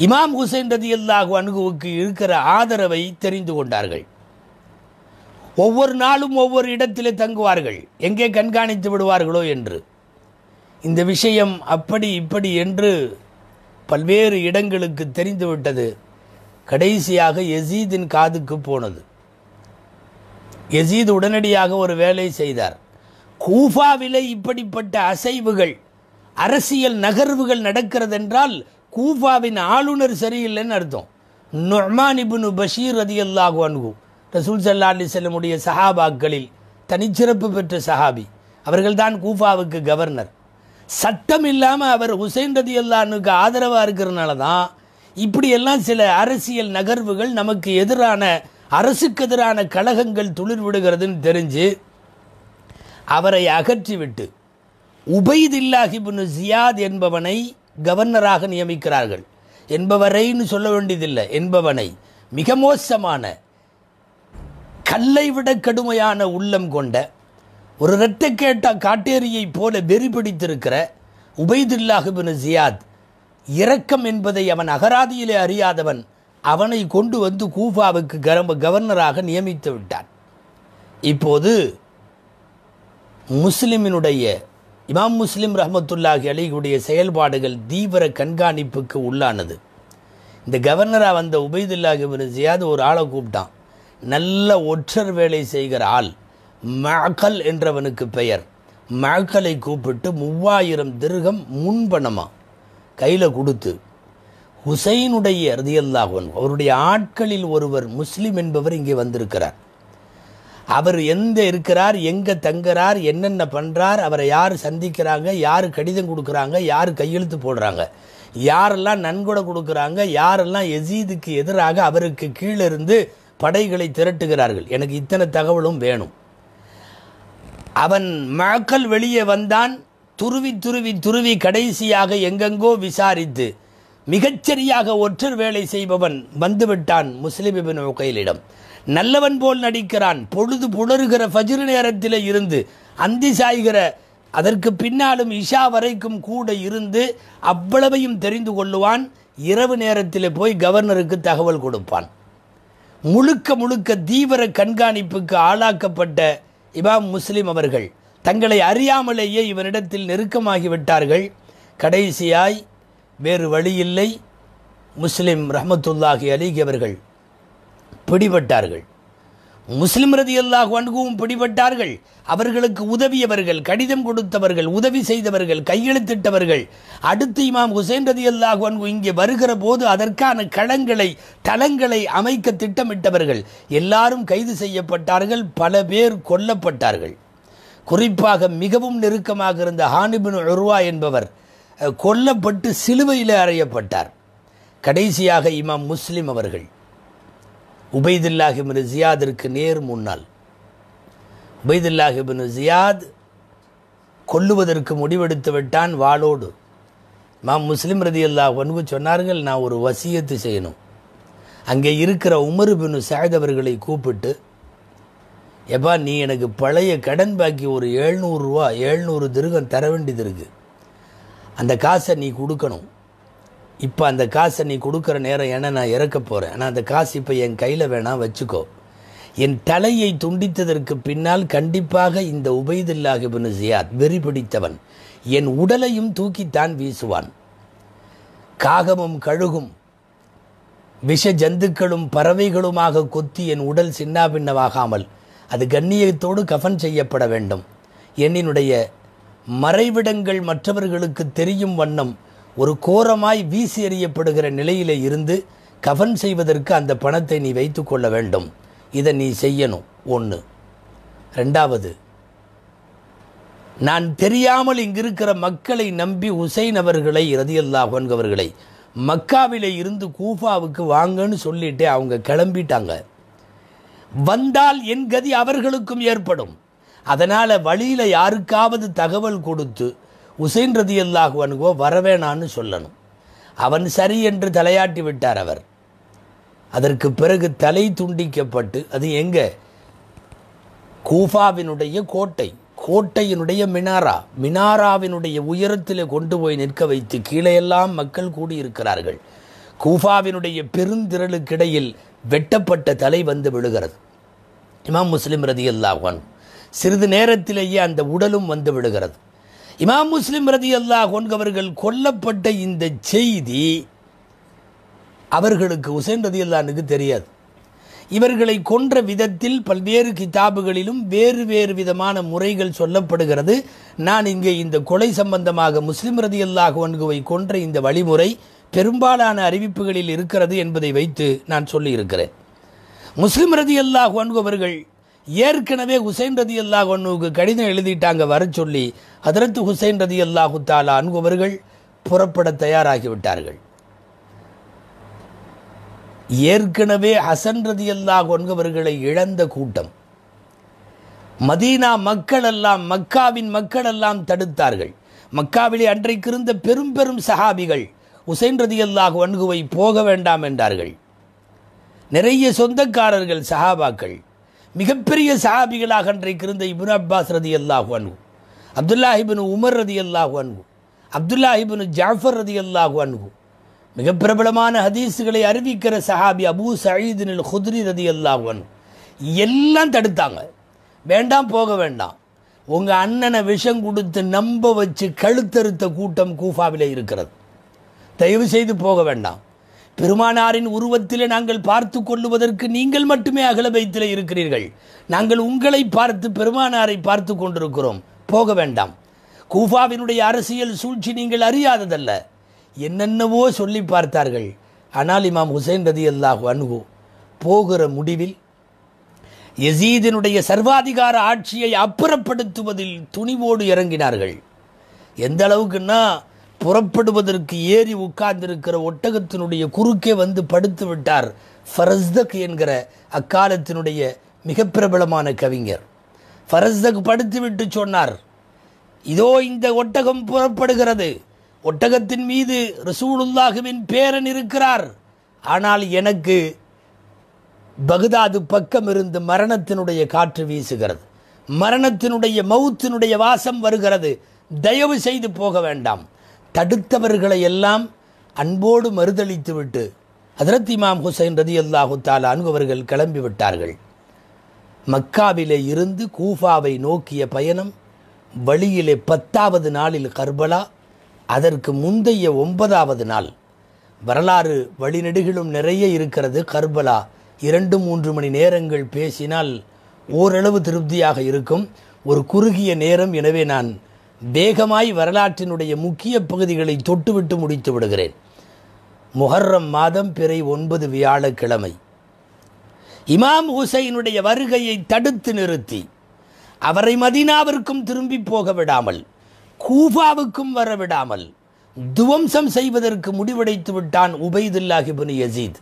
Speaker 1: இமாம் ஹுசைன் ரதி அணுகுவுக்கு இருக்கிற ஆதரவை தெரிந்து கொண்டார்கள் ஒவ்வொரு நாளும் ஒவ்வொரு இடத்திலே தங்குவார்கள் எங்கே கண்காணித்து விடுவார்களோ என்று இந்த விஷயம் அப்படி இப்படி என்று பல்வேறு இடங்களுக்கு தெரிந்துவிட்டது கடைசியாக எசீதின் காதுக்கு போனது எசீத் உடனடியாக ஒரு வேலை செய்தார் கூஃபாவிலே இப்படிப்பட்ட அசைவுகள் அரசியல் நகர்வுகள் நடக்கிறதென்றால் கூஃபாவின் ஆளுநர் சரியில்லைன்னு அர்த்தம் நொர்மானிபுனு பஷீர் ரதி அல்லாஹு ரசூல் சல்லாண்டி செல்லமுடைய சஹாபாக்களில் தனிச்சிறப்பு பெற்ற சஹாபி அவர்கள்தான் கூஃபாவுக்கு கவர்னர் சட்டம் இல்லாமல் அவர் ஹுசைன் ரதி அல்லானுக்கு ஆதரவாக இருக்கிறதுனால தான் இப்படியெல்லாம் சில அரசியல் நகர்வுகள் நமக்கு எதிரான அரசுக்கு எதிரான கழகங்கள் துளிர் விடுகிறதுன்னு தெரிஞ்சு அவரை அகற்றிவிட்டு உபைதில்லாஹிபுனு ஜியாத் என்பவனை கவர்னராக நியமிக்கிறார்கள் என்பவரைன்னு சொல்ல வேண்டியதில்லை என்பவனை மிக மோசமான கல்லை விட கடுமையான உள்ளம் கொண்ட ஒரு இரட்டை கேட்ட காட்டேரியைப் போல வெறி பிடித்திருக்கிற உபைதுல்லாஹிபின் ஜியாத் இரக்கம் என்பதை அவன் அகராதியிலே அறியாதவன் அவனை கொண்டு வந்து கூஃபாவுக்கு கரம்ப கவர்னராக நியமித்து விட்டான் இப்போது முஸ்லிமினுடைய இமாம் முஸ்லிம் ரஹமத்துல்லாஹி அலிகுடைய செயல்பாடுகள் தீவிர கண்காணிப்புக்கு உள்ளானது இந்த கவர்னராக வந்த உபைதுல்லாஹிபின் ஜியாத் ஒரு ஆளை கூப்பிட்டான் நல்ல ஒற்றர் வேலை செய்கிற ஆள் மகல் என்றவனுக்கு பெயர் மகலை கூப்பிட்டு மூவாயிரம் திருகம் முன்பணமா கையில் கொடுத்து ஹுசைனுடைய ரதியல்லாஹன் அவருடைய ஆட்களில் ஒருவர் முஸ்லீம் என்பவர் இங்கே வந்திருக்கிறார் அவர் எந்த இருக்கிறார் எங்கே தங்குறார் என்னென்ன பண்ணுறார் அவரை யார் சந்திக்கிறாங்க யார் கடிதம் கொடுக்குறாங்க யார் கையெழுத்து போடுறாங்க யாரெல்லாம் நன்கொடை கொடுக்குறாங்க யாரெல்லாம் எசீதுக்கு எதிராக அவருக்கு கீழிருந்து படைகளை திரட்டுகிறார்கள் எனக்கு இத்தனை தகவலும் வேணும் அவன் மக்கள் வெளியே வந்தான் துருவி துருவி துருவி கடைசியாக எங்கெங்கோ விசாரித்து மிகச்சரியாக ஒற்றர் வேலை செய்பவன் வந்துவிட்டான் முஸ்லிம் இபின் உகையிலிடம் நல்லவன் போல் நடிக்கிறான் பொழுது புலருகிற ஃபஜ்ரு நேரத்தில் இருந்து அந்தி சாய்கிற அதற்கு பின்னாலும் இஷா வரைக்கும் கூட இருந்து அவ்வளவையும் தெரிந்து கொள்ளுவான் இரவு நேரத்தில் போய் கவர்னருக்கு தகவல் கொடுப்பான் முழுக்க முழுக்க தீவிர கண்காணிப்புக்கு ஆளாக்கப்பட்ட இமாம் முஸ்லீம் அவர்கள் தங்களை அறியாமலேயே இவரிடத்தில் நெருக்கமாகிவிட்டார்கள் கடைசியாய் வேறு வழியில்லை முஸ்லிம் ரஹமத்துல்லாஹி அலிகி அவர்கள் பிடிபட்டார்கள் முஸ்லிம் ரதி அல்லாஹ் அணுகவும் பிடிபட்டார்கள் அவர்களுக்கு உதவியவர்கள் கடிதம் கொடுத்தவர்கள் உதவி செய்தவர்கள் கையெழுத்திட்டவர்கள் அடுத்து இமாம் ஹுசேன் ரதி அல்லாஹ் வன்கு இங்கே வருகிற போது அதற்கான களங்களை தளங்களை அமைக்க திட்டமிட்டவர்கள் எல்லாரும் கைது செய்யப்பட்டார்கள் பல பேர் கொல்லப்பட்டார்கள் குறிப்பாக மிகவும் நெருக்கமாக இருந்த ஹானிபின் உருவா என்பவர் கொல்லப்பட்டு சிலுவையில் அறையப்பட்டார் கடைசியாக இமாம் முஸ்லிம் அவர்கள் உபைதுல்லாஹிபின் ஜியாதிற்கு நேர் முன்னால் உபைதுல்லாஹிபின் ஜியாத் கொல்லுவதற்கு முடிவெடுத்து விட்டான் வாளோடு மாம் முஸ்லீம் ரதி அல்லா ஒன்கு சொன்னார்கள் நான் ஒரு வசியத்து செய்யணும் அங்கே இருக்கிற உமர் பின் சாயத் அவர்களை கூப்பிட்டு எப்பா நீ எனக்கு பழைய கடன் பாக்கி ஒரு எழுநூறுரூவா எழுநூறு திருகம் தர வேண்டியது இருக்குது அந்த காசை நீ கொடுக்கணும் இப்போ அந்த காசை நீ கொடுக்குற நேரம் ஏன்னா நான் இறக்க போகிறேன் ஆனால் அந்த காசு இப்போ என் கையில் வேணாம் வச்சுக்கோ என் தலையை துண்டித்ததற்கு பின்னால் கண்டிப்பாக இந்த உபைதில்லாஹிபின் ஜியாத் வெறி பிடித்தவன் என் உடலையும் தூக்கித்தான் வீசுவான் காகமும் கழுகும் விஷ ஜந்துக்களும் பறவைகளுமாக கொத்தி என் உடல் சின்னா பின்னமாகாமல் அது கண்ணியத்தோடு கஃபன் செய்யப்பட வேண்டும் என்னினுடைய மறைவிடங்கள் மற்றவர்களுக்கு தெரியும் வண்ணம் ஒரு கோரமாய் வீசி எறியப்படுகிற நிலையில் இருந்து கவன் செய்வதற்கு அந்த பணத்தை நீ வைத்து கொள்ள வேண்டும் இதை நீ செய்யணும் ஒன்று ரெண்டாவது நான் தெரியாமல் இங்கிருக்கிற மக்களை நம்பி உசைன் அவர்களை ரதியல்லாஹன் அவர்களை மக்காவிலே இருந்து கூஃபாவுக்கு வாங்கன்னு சொல்லிட்டு அவங்க கிளம்பிட்டாங்க வந்தால் என் கதி அவர்களுக்கும் ஏற்படும் அதனால் வழியில் யாருக்காவது தகவல் கொடுத்து உசைன் ரதி அல்லாஹுவனுக்கோ வரவேணான்னு சொல்லணும் அவன் சரி என்று தலையாட்டி விட்டார் அவர் அதற்கு பிறகு தலை துண்டிக்கப்பட்டு அது எங்கே கூஃபாவினுடைய கோட்டை கோட்டையினுடைய மினாரா மினாராவினுடைய உயரத்தில் கொண்டு போய் நிற்க வைத்து கீழேயெல்லாம் மக்கள் கூடியிருக்கிறார்கள் கூஃபாவினுடைய பெருந்திரளுக்கிடையில் வெட்டப்பட்ட தலை வந்து விழுகிறது இமாம் முஸ்லிம் ரதி அல்லாஹான் சிறிது நேரத்திலேயே அந்த உடலும் வந்து விடுகிறது இமாம் முஸ்லிம் ரதி அல்லாஹ் கொண்டவர்கள் கொல்லப்பட்ட இந்த செய்தி அவர்களுக்கு உசேன் ரதி அல்லானுக்கு தெரியாது இவர்களை கொன்ற விதத்தில் பல்வேறு கிதாபுகளிலும் வேறு வேறு விதமான முறைகள் சொல்லப்படுகிறது நான் இங்கே இந்த கொலை சம்பந்தமாக முஸ்லிம் ரதி அல்லாஹ் ஒன்குவை கொன்ற இந்த வழிமுறை பெரும்பாலான அறிவிப்புகளில் இருக்கிறது என்பதை வைத்து நான் சொல்லியிருக்கிறேன் முஸ்லிம் ரதி அல்லாஹ் ஒன்கு ஏற்கனவே ஹுசைன் ரதி அல்லாஹ் ஒன்னுக்கு கடிதம் எழுதிட்டாங்க வர சொல்லி அதற்கு ஹுசைன் ரதி அல்லாஹு தாலா அன்புவர்கள் புறப்பட தயாராகிவிட்டார்கள் ஏற்கனவே ஹசன் ரதி அல்லாஹ் ஒன்பவர்களை இழந்த கூட்டம் மதீனா மக்கள் எல்லாம் மக்காவின் மக்கள் எல்லாம் தடுத்தார்கள் மக்காவிலே அன்றைக்கு இருந்த பெரும் பெரும் சஹாபிகள் உசைன் ரதி அல்லாஹ் ஒன்குவை போக வேண்டாம் என்றார்கள் நிறைய சொந்தக்காரர்கள் சஹாபாக்கள் மிகப்பெரிய சஹாபிகளாக அன்றைக்கு இருந்த இபின் அப்பாஸ் ரதி அல்லாஹு அன்பு அப்துல்லாஹிபின் உமர் ரதி அல்லாஹு அன்பு அப்துல்லாஹிபின் ஜாஃபர் ரதி அல்லாஹு அன்பு மிக பிரபலமான ஹதீஸுகளை அறிவிக்கிற சஹாபி அபு சயீதினில் ஹுத்ரி ரதி அல்லாஹு அன்பு எல்லாம் தடுத்தாங்க வேண்டாம் போக வேண்டாம் உங்கள் அண்ணனை விஷம் கொடுத்து நம்ப வச்சு கழுத்தறுத்த கூட்டம் கூஃபாவில் இருக்கிறது தயவு செய்து போக வேண்டாம் பெருமானாரின் உருவத்தில் நாங்கள் பார்த்து கொள்ளுவதற்கு நீங்கள் மட்டுமே அகலபைத்தில் இருக்கிறீர்கள் நாங்கள் உங்களை பார்த்து பெருமானாரை பார்த்து கொண்டிருக்கிறோம் போக வேண்டாம் கூஃபாவினுடைய அரசியல் சூழ்ச்சி நீங்கள் அறியாததல்ல என்னென்னவோ சொல்லி பார்த்தார்கள் ஆனால் இமாம் ஹுசைன் ரதி அல்லாஹு அணுகு போகிற முடிவில் எசீதினுடைய சர்வாதிகார ஆட்சியை அப்புறப்படுத்துவதில் துணிவோடு இறங்கினார்கள் எந்த அளவுக்குன்னா புறப்படுவதற்கு ஏறி உட்கார்ந்திருக்கிற ஒட்டகத்தினுடைய குறுக்கே வந்து படுத்து விட்டார் ஃபரஸ்தக் என்கிற அக்காலத்தினுடைய மிக பிரபலமான கவிஞர் ஃபரஸ்தக் படுத்துவிட்டு சொன்னார் இதோ இந்த ஒட்டகம் புறப்படுகிறது ஒட்டகத்தின் மீது ரசூலுல்லாஹுவின் பேரன் இருக்கிறார் ஆனால் எனக்கு பகுதாது பக்கம் இருந்து மரணத்தினுடைய காற்று வீசுகிறது மரணத்தினுடைய மவுத்தினுடைய வாசம் வருகிறது தயவு செய்து போக வேண்டாம் தடுத்தவர்களை எல்லாம் அன்போடு மறுதளித்துவிட்டு ஹதரத் இமாம் ஹுசைன் ரதி அல்லாஹு தாலா அவர்கள் கிளம்பிவிட்டார்கள் மக்காவிலே இருந்து கூஃபாவை நோக்கிய பயணம் வழியிலே பத்தாவது நாளில் கர்பலா அதற்கு முந்தைய ஒன்பதாவது நாள் வரலாறு வழிநெடுகிலும் நிறைய இருக்கிறது கர்பலா இரண்டு மூன்று மணி நேரங்கள் பேசினால் ஓரளவு திருப்தியாக இருக்கும் ஒரு குறுகிய நேரம் எனவே நான் வேகமாய் வரலாற்றினுடைய முக்கிய பகுதிகளை தொட்டுவிட்டு முடித்து விடுகிறேன் முஹர்ரம் மாதம் பிறை ஒன்பது வியாழக்கிழமை இமாம் ஹுசைனுடைய வருகையை தடுத்து நிறுத்தி அவரை மதினாவிற்கும் திரும்பி போக விடாமல் கூஃபாவுக்கும் வர விடாமல் துவம்சம் செய்வதற்கு முடிவடைத்து விட்டான் உபைதுல்லாஹிபின் யசீத்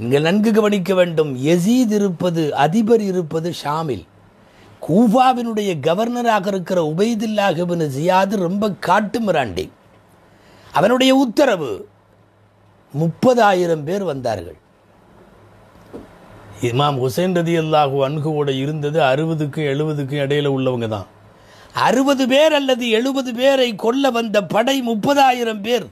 Speaker 1: நீங்கள் நன்கு கவனிக்க வேண்டும் எசீத் இருப்பது அதிபர் இருப்பது ஷாமில் கூபாவினுடைய கவர்னராக இருக்கிற உபைதில்லாஹிபின் ஜியாது ரொம்ப காட்டு மிராண்டி அவனுடைய உத்தரவு முப்பதாயிரம் பேர் வந்தார்கள் இமாம் ஹுசைன் ரதி அல்லாஹூ அன்குவோட இருந்தது அறுபதுக்கு எழுபதுக்கு இடையில் உள்ளவங்க தான் அறுபது பேர் அல்லது எழுபது பேரை கொல்ல வந்த படை முப்பதாயிரம் பேர்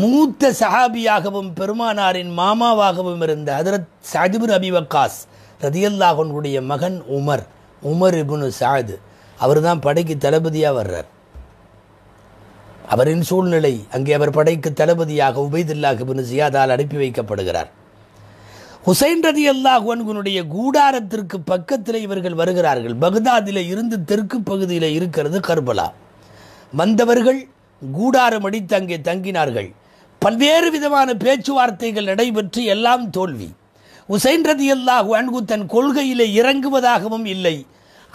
Speaker 1: மூத்த சஹாபியாகவும் பெருமானாரின் மாமாவாகவும் இருந்த அதரத் சஜிபு அபி வக்காஸ் ரதியல்லாஹனுடைய மகன் உமர் உமர் இபுனு சாது அவர் தான் படைக்கு தளபதியாக வர்றார் அவரின் சூழ்நிலை அங்கே அவர் படைக்கு தளபதியாக உபைதுல்லா இபுனு சியாதால் அனுப்பி வைக்கப்படுகிறார் ஹுசைன் ரதி அல்லாஹுவன்குனுடைய கூடாரத்திற்கு பக்கத்தில் இவர்கள் வருகிறார்கள் பக்தாதில் இருந்து தெற்கு பகுதியில் இருக்கிறது கர்பலா வந்தவர்கள் கூடாரம் அடித்து அங்கே தங்கினார்கள் பல்வேறு விதமான பேச்சுவார்த்தைகள் நடைபெற்று எல்லாம் தோல்வி உசைன் ரதி அல்லாஹு அன்பு தன் கொள்கையிலே இறங்குவதாகவும் இல்லை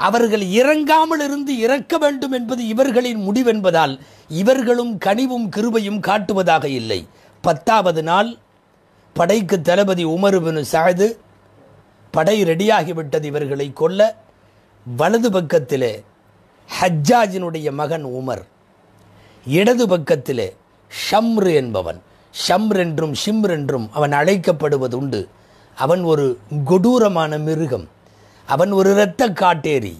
Speaker 1: அவர்கள் இறங்காமல் இருந்து இறக்க வேண்டும் என்பது இவர்களின் முடிவென்பதால் இவர்களும் கனிவும் கிருபையும் காட்டுவதாக இல்லை பத்தாவது நாள் படைக்கு தளபதி உமருபின் சாது படை ரெடியாகிவிட்டது இவர்களை கொல்ல வலது பக்கத்திலே ஹஜ்ஜாஜினுடைய மகன் உமர் இடது பக்கத்திலே ஷம்ரு என்பவன் ஷம்ர் என்றும் ஷிம்ர் என்றும் அவன் அழைக்கப்படுவது உண்டு அவன் ஒரு கொடூரமான மிருகம் அவன் ஒரு இரத்த காட்டேரி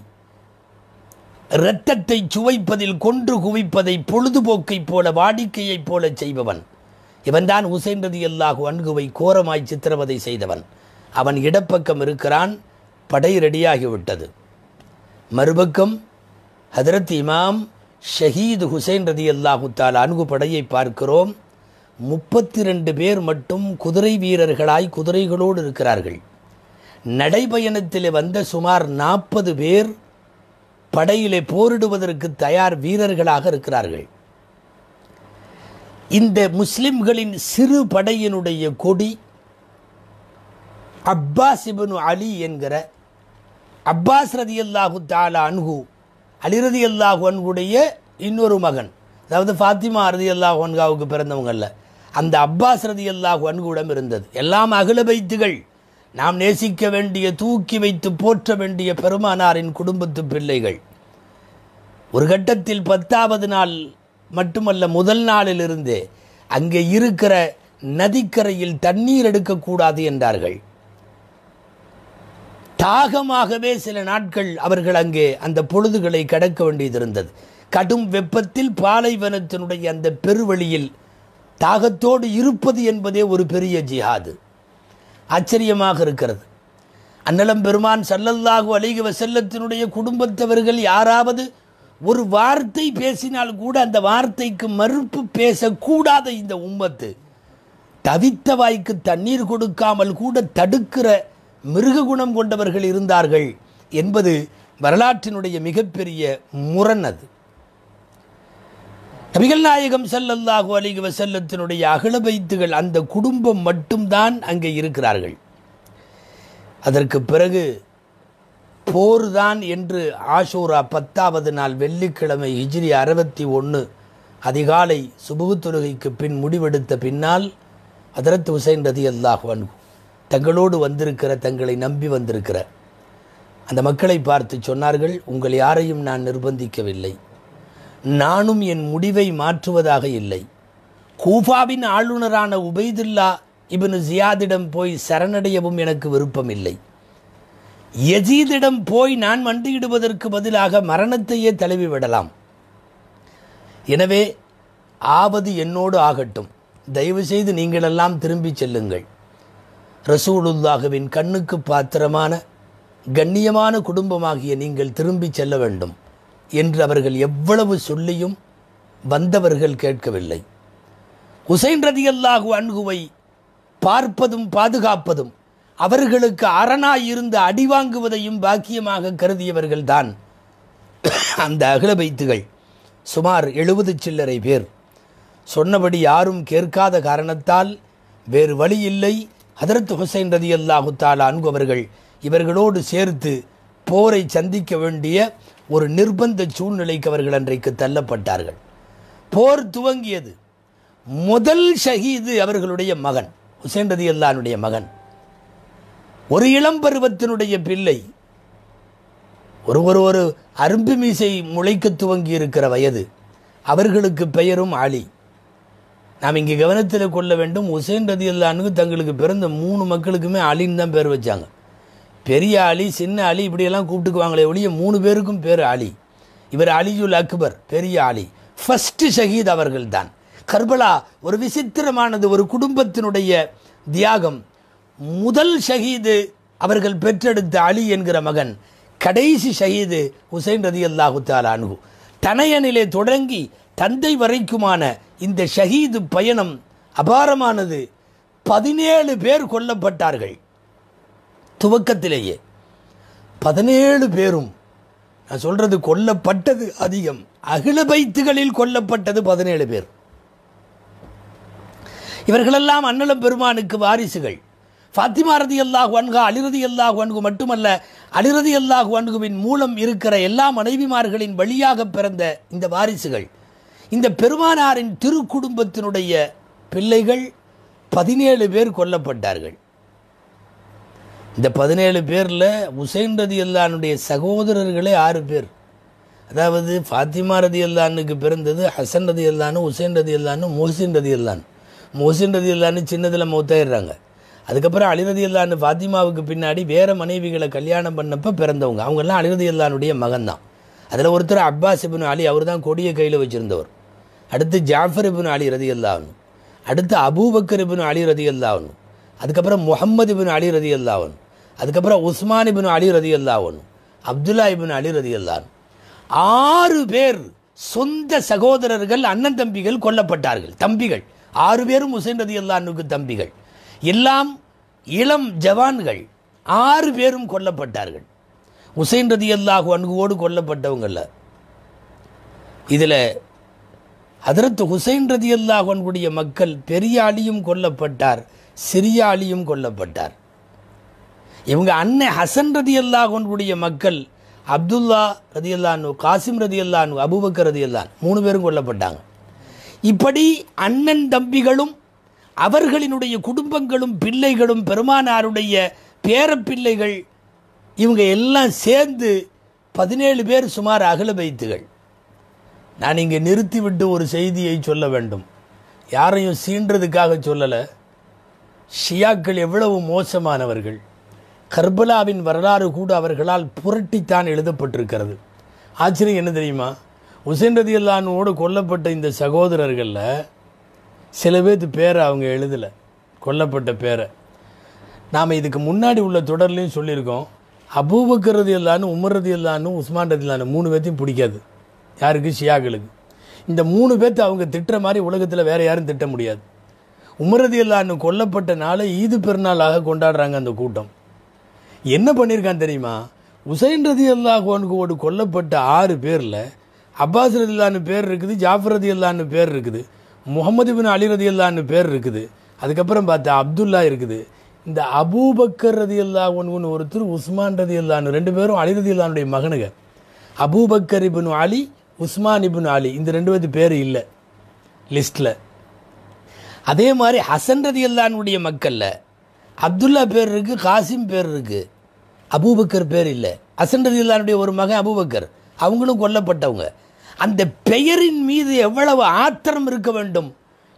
Speaker 1: இரத்தத்தை சுவைப்பதில் கொன்று குவிப்பதை பொழுதுபோக்கைப் போல வாடிக்கையைப் போல செய்பவன் இவன்தான் உசைன் ரதி அல்லாஹு அன்குவை கோரமாய் சித்திரவதை செய்தவன் அவன் இடப்பக்கம் இருக்கிறான் படை ரெடியாகிவிட்டது மறுபக்கம் ஹதரத் இமாம் ஷஹீது ஹுசைன் ரதி அல்லாஹு தால் அணுகு படையை பார்க்கிறோம் முப்பத்தி ரெண்டு பேர் மட்டும் குதிரை வீரர்களாய் குதிரைகளோடு இருக்கிறார்கள் நடைபயணத்தில் வந்த சுமார் நாற்பது பேர் படையிலே போரிடுவதற்கு தயார் வீரர்களாக இருக்கிறார்கள் இந்த முஸ்லிம்களின் சிறு படையினுடைய கொடி அப்பாஸ் இபனு அலி என்கிற அப்பாஸ் ரதி அல்லாஹு தாலா அன்ஹு அலிரதி அல்லாஹு அன்புடைய இன்னொரு மகன் அதாவது ஃபாத்திமா ரதி அல்லாஹு அன்ஹாவுக்கு பிறந்தவங்கல்ல அந்த அப்பாஸ் ரதி அல்லாஹ் அன்குடம் இருந்தது எல்லாம் அகில வைத்துகள் நாம் நேசிக்க வேண்டிய தூக்கி வைத்து போற்ற வேண்டிய பெருமானாரின் குடும்பத்து பிள்ளைகள் ஒரு கட்டத்தில் பத்தாவது நாள் மட்டுமல்ல முதல் நாளிலிருந்தே அங்கே இருக்கிற நதிக்கரையில் தண்ணீர் எடுக்கக்கூடாது என்றார்கள் தாகமாகவே சில நாட்கள் அவர்கள் அங்கே அந்த பொழுதுகளை கடக்க வேண்டியது இருந்தது கடும் வெப்பத்தில் பாலைவனத்தினுடைய அந்த பெருவழியில் தாகத்தோடு இருப்பது என்பதே ஒரு பெரிய ஜிஹாது ஆச்சரியமாக இருக்கிறது அன்னலம் பெருமான் சல்லல்லாஹு அலிக வசல்லத்தினுடைய குடும்பத்தவர்கள் யாராவது ஒரு வார்த்தை பேசினால் கூட அந்த வார்த்தைக்கு மறுப்பு பேசக்கூடாத இந்த உம்மத்து தவித்த வாய்க்கு தண்ணீர் கொடுக்காமல் கூட தடுக்கிற மிருக குணம் கொண்டவர்கள் இருந்தார்கள் என்பது வரலாற்றினுடைய மிகப்பெரிய முரண் அது நபிகள் நாயகம் செல்லல்லாகு அலிக வசல்லத்தினுடைய அகல வைத்துகள் அந்த குடும்பம் மட்டும்தான் அங்கே இருக்கிறார்கள் அதற்கு பிறகு போர்தான் என்று ஆஷோரா பத்தாவது நாள் வெள்ளிக்கிழமை ஹிஜ்ரி அறுபத்தி ஒன்று அதிகாலை சுபுகு தொழுகைக்கு பின் முடிவெடுத்த பின்னால் அதரத்து ஹுசைன் ரதி அல்லாஹ் அன்பு தங்களோடு வந்திருக்கிற தங்களை நம்பி வந்திருக்கிற அந்த மக்களை பார்த்து சொன்னார்கள் உங்கள் யாரையும் நான் நிர்பந்திக்கவில்லை நானும் என் முடிவை மாற்றுவதாக இல்லை கூஃபாவின் ஆளுநரான உபைதுல்லா இபின் ஜியாதிடம் போய் சரணடையவும் எனக்கு விருப்பமில்லை யஜீதிடம் போய் நான் மண்டியிடுவதற்கு பதிலாக மரணத்தையே தழுவிவிடலாம் எனவே ஆவது என்னோடு ஆகட்டும் தயவு செய்து நீங்களெல்லாம் திரும்பி செல்லுங்கள் ரசூலுல்லாகவின் கண்ணுக்கு பாத்திரமான கண்ணியமான குடும்பமாகிய நீங்கள் திரும்பி செல்ல வேண்டும் என்று அவர்கள் எவ்வளவு சொல்லியும் வந்தவர்கள் கேட்கவில்லை ஹுசைன் ரதி அல்லாஹு அன்குவை பார்ப்பதும் பாதுகாப்பதும் அவர்களுக்கு அரணாயிருந்து அடி வாங்குவதையும் பாக்கியமாக கருதியவர்கள்தான் அந்த அகில வைத்துகள் சுமார் எழுபது சில்லறை பேர் சொன்னபடி யாரும் கேட்காத காரணத்தால் வேறு வழி இல்லை ஹதரத் ஹுசைன் ரதி அல்லாஹு தாலா அவர்கள் இவர்களோடு சேர்த்து போரை சந்திக்க வேண்டிய ஒரு நிர்பந்த சூழ்நிலைக்கு அவர்கள் அன்றைக்கு தள்ளப்பட்டார்கள் போர் துவங்கியது முதல் ஷஹீது அவர்களுடைய மகன் ஹுசேன் ரதி அல்லானுடைய மகன் ஒரு இளம் பருவத்தினுடைய பிள்ளை ஒரு ஒரு ஒரு அரும்பு மீசை முளைக்க துவங்கி இருக்கிற வயது அவர்களுக்கு பெயரும் அலி நாம் இங்கே கவனத்தில் கொள்ள வேண்டும் ஹுசேன் ரதி அல்லானுக்கு தங்களுக்கு பிறந்த மூணு மக்களுக்குமே அலின்னு தான் பேர் வச்சாங்க பெரிய அலி சின்ன அலி இப்படியெல்லாம் கூப்பிட்டுக்குவாங்களே ஒழிய மூணு பேருக்கும் பேர் அலி இவர் அலியுல் அக்பர் பெரிய அலி ஃபஸ்ட்டு ஷஹீத் அவர்கள் தான் கர்பலா ஒரு விசித்திரமானது ஒரு குடும்பத்தினுடைய தியாகம் முதல் ஷஹீது அவர்கள் பெற்றெடுத்த அலி என்கிற மகன் கடைசி ஷஹீது ஹுசைன் ரதி அல்லாஹு அனுகு தனையனிலே தொடங்கி தந்தை வரைக்குமான இந்த ஷஹீது பயணம் அபாரமானது பதினேழு பேர் கொல்லப்பட்டார்கள் துவக்கத்திலேயே பதினேழு பேரும் நான் சொல்கிறது கொல்லப்பட்டது அதிகம் அகில பைத்துகளில் கொல்லப்பட்டது பதினேழு பேர் இவர்களெல்லாம் அன்னலம் பெருமானுக்கு வாரிசுகள் ஃபாத்திமா ரதி அல்லாஹ் வன்கா அலிரதி அல்லாஹ் வன்கு மட்டுமல்ல அலிரதி அல்லாஹ் வன்குவின் மூலம் இருக்கிற எல்லா மனைவிமார்களின் வழியாக பிறந்த இந்த வாரிசுகள் இந்த பெருமானாரின் திருக்குடும்பத்தினுடைய பிள்ளைகள் பதினேழு பேர் கொல்லப்பட்டார்கள் இந்த பதினேழு பேரில் உசைன் ரதி அல்லானுடைய சகோதரர்களே ஆறு பேர் அதாவது ஃபாத்திமா ரதி அல்லானுக்கு பிறந்தது ஹசன் ரதி அல்லானு உசைன் ரதி அல்லானு மொஹசின் ரதி அல்லான் மொஹசின் ரதி அல்லானு சின்னதில் மௌத்தாயிடுறாங்க அதுக்கப்புறம் அலிரதி அல்லான்னு ஃபாத்திமாவுக்கு பின்னாடி வேறு மனைவிகளை கல்யாணம் பண்ணப்போ பிறந்தவங்க அவங்கெல்லாம் அலிரதி அல்லானுடைய மகன் தான் அதில் ஒருத்தர் அப்பாஸ் இபின் அலி அவர் தான் கொடியை கையில் வச்சுருந்தவர் அடுத்து ஜாஃபர் இபின் அலி ரதி அல்லாவனு அடுத்து அபூபக்கர் இபின் அலி ரதி அல்லாவனு அதுக்கப்புறம் முகமது இபின் அலி ரதி அல்லாவன் அதுக்கப்புறம் உஸ்மான் இபின் அலி ரதி அல்லா ஒன்று அப்துல்லா இபின் அலி ரதி ஆறு பேர் சொந்த சகோதரர்கள் அண்ணன் தம்பிகள் கொல்லப்பட்டார்கள் தம்பிகள் ஆறு பேரும் உசைன் ரதி அல்லாஹுக்கு தம்பிகள் எல்லாம் இளம் ஜவான்கள் ஆறு பேரும் கொல்லப்பட்டார்கள் ஹுசைன் ரதி அல்லாஹு அணுகுவோடு கொல்லப்பட்டவங்கள இதில் அதிரத்து ஹுசைன் ரதி அல்லாஹ் அன்குடைய மக்கள் பெரிய ஆளியும் கொல்லப்பட்டார் சிறிய ஆளியும் கொல்லப்பட்டார் இவங்க அண்ணன் ஹசன் ரதி கொண்டுடைய மக்கள் அப்துல்லா ரதி அல்லானு காசிம் ரதி அல்லானு அபுபக்கர் ரதி அல்லான் மூணு பேரும் கொல்லப்பட்டாங்க இப்படி அண்ணன் தம்பிகளும் அவர்களினுடைய குடும்பங்களும் பிள்ளைகளும் பெருமானாருடைய பேரப்பிள்ளைகள் இவங்க எல்லாம் சேர்ந்து பதினேழு பேர் சுமார் அகல பைத்துகள் நான் இங்கே நிறுத்திவிட்டு ஒரு செய்தியை சொல்ல வேண்டும் யாரையும் சீன்றதுக்காக சொல்லலை ஷியாக்கள் எவ்வளவு மோசமானவர்கள் கர்பலாவின் வரலாறு கூட அவர்களால் புரட்டித்தான் எழுதப்பட்டிருக்கிறது ஆச்சரியம் என்ன தெரியுமா உசேன் ரதி அல்லானோடு கொல்லப்பட்ட இந்த சகோதரர்களில் சில பேர்த்து பேரை அவங்க எழுதலை கொல்லப்பட்ட பேரை நாம் இதுக்கு முன்னாடி உள்ள தொடர்லையும் சொல்லியிருக்கோம் அபூபக்கர் ரதி இல்லான்னு உமர் ரதி இல்லான்னு உஸ்மான் ரதி இல்லான்னு மூணு பேர்த்தையும் பிடிக்காது யாருக்கு ஷியாக்களுக்கு இந்த மூணு பேர்த்து அவங்க திட்டுற மாதிரி உலகத்தில் வேறு யாரும் திட்ட முடியாது உமரதி இல்லான்னு கொல்லப்பட்ட நாளை ஈது பெருநாளாக கொண்டாடுறாங்க அந்த கூட்டம் என்ன பண்ணியிருக்கான் தெரியுமா உசைன் ரதி அல்லா கொல்லப்பட்ட ஆறு பேரில் அப்பாஸ் ரதி பேர் இருக்குது ஜாஃபர் ரதி அல்லான்னு பேர் இருக்குது முகமது பின் அலி ரதி அல்லான்னு பேர் இருக்குது அதுக்கப்புறம் பார்த்தா அப்துல்லா இருக்குது இந்த அபூபக்கர் ரதி அல்லா ஒருத்தர் உஸ்மான் ரதி அல்லான்னு ரெண்டு பேரும் அலி ரதி அல்லானுடைய மகனுங்க Abu Bakr ibn Ali Usman ibn Ali இந்த ரெண்டு பேர்த்து பேர் இல்லை லிஸ்ட்டில் அதே மாதிரி ஹசன் ரதி அல்லானுடைய மக்களில் அப்துல்லா பேர் இருக்குது காசிம் பேர் இருக்குது அபூபக்கர் பேர் இல்லை அசண்டர் ஒரு மகன் அபூபக்கர் அவங்களும் கொல்லப்பட்டவங்க அந்த பெயரின் மீது எவ்வளவு ஆத்திரம் இருக்க வேண்டும்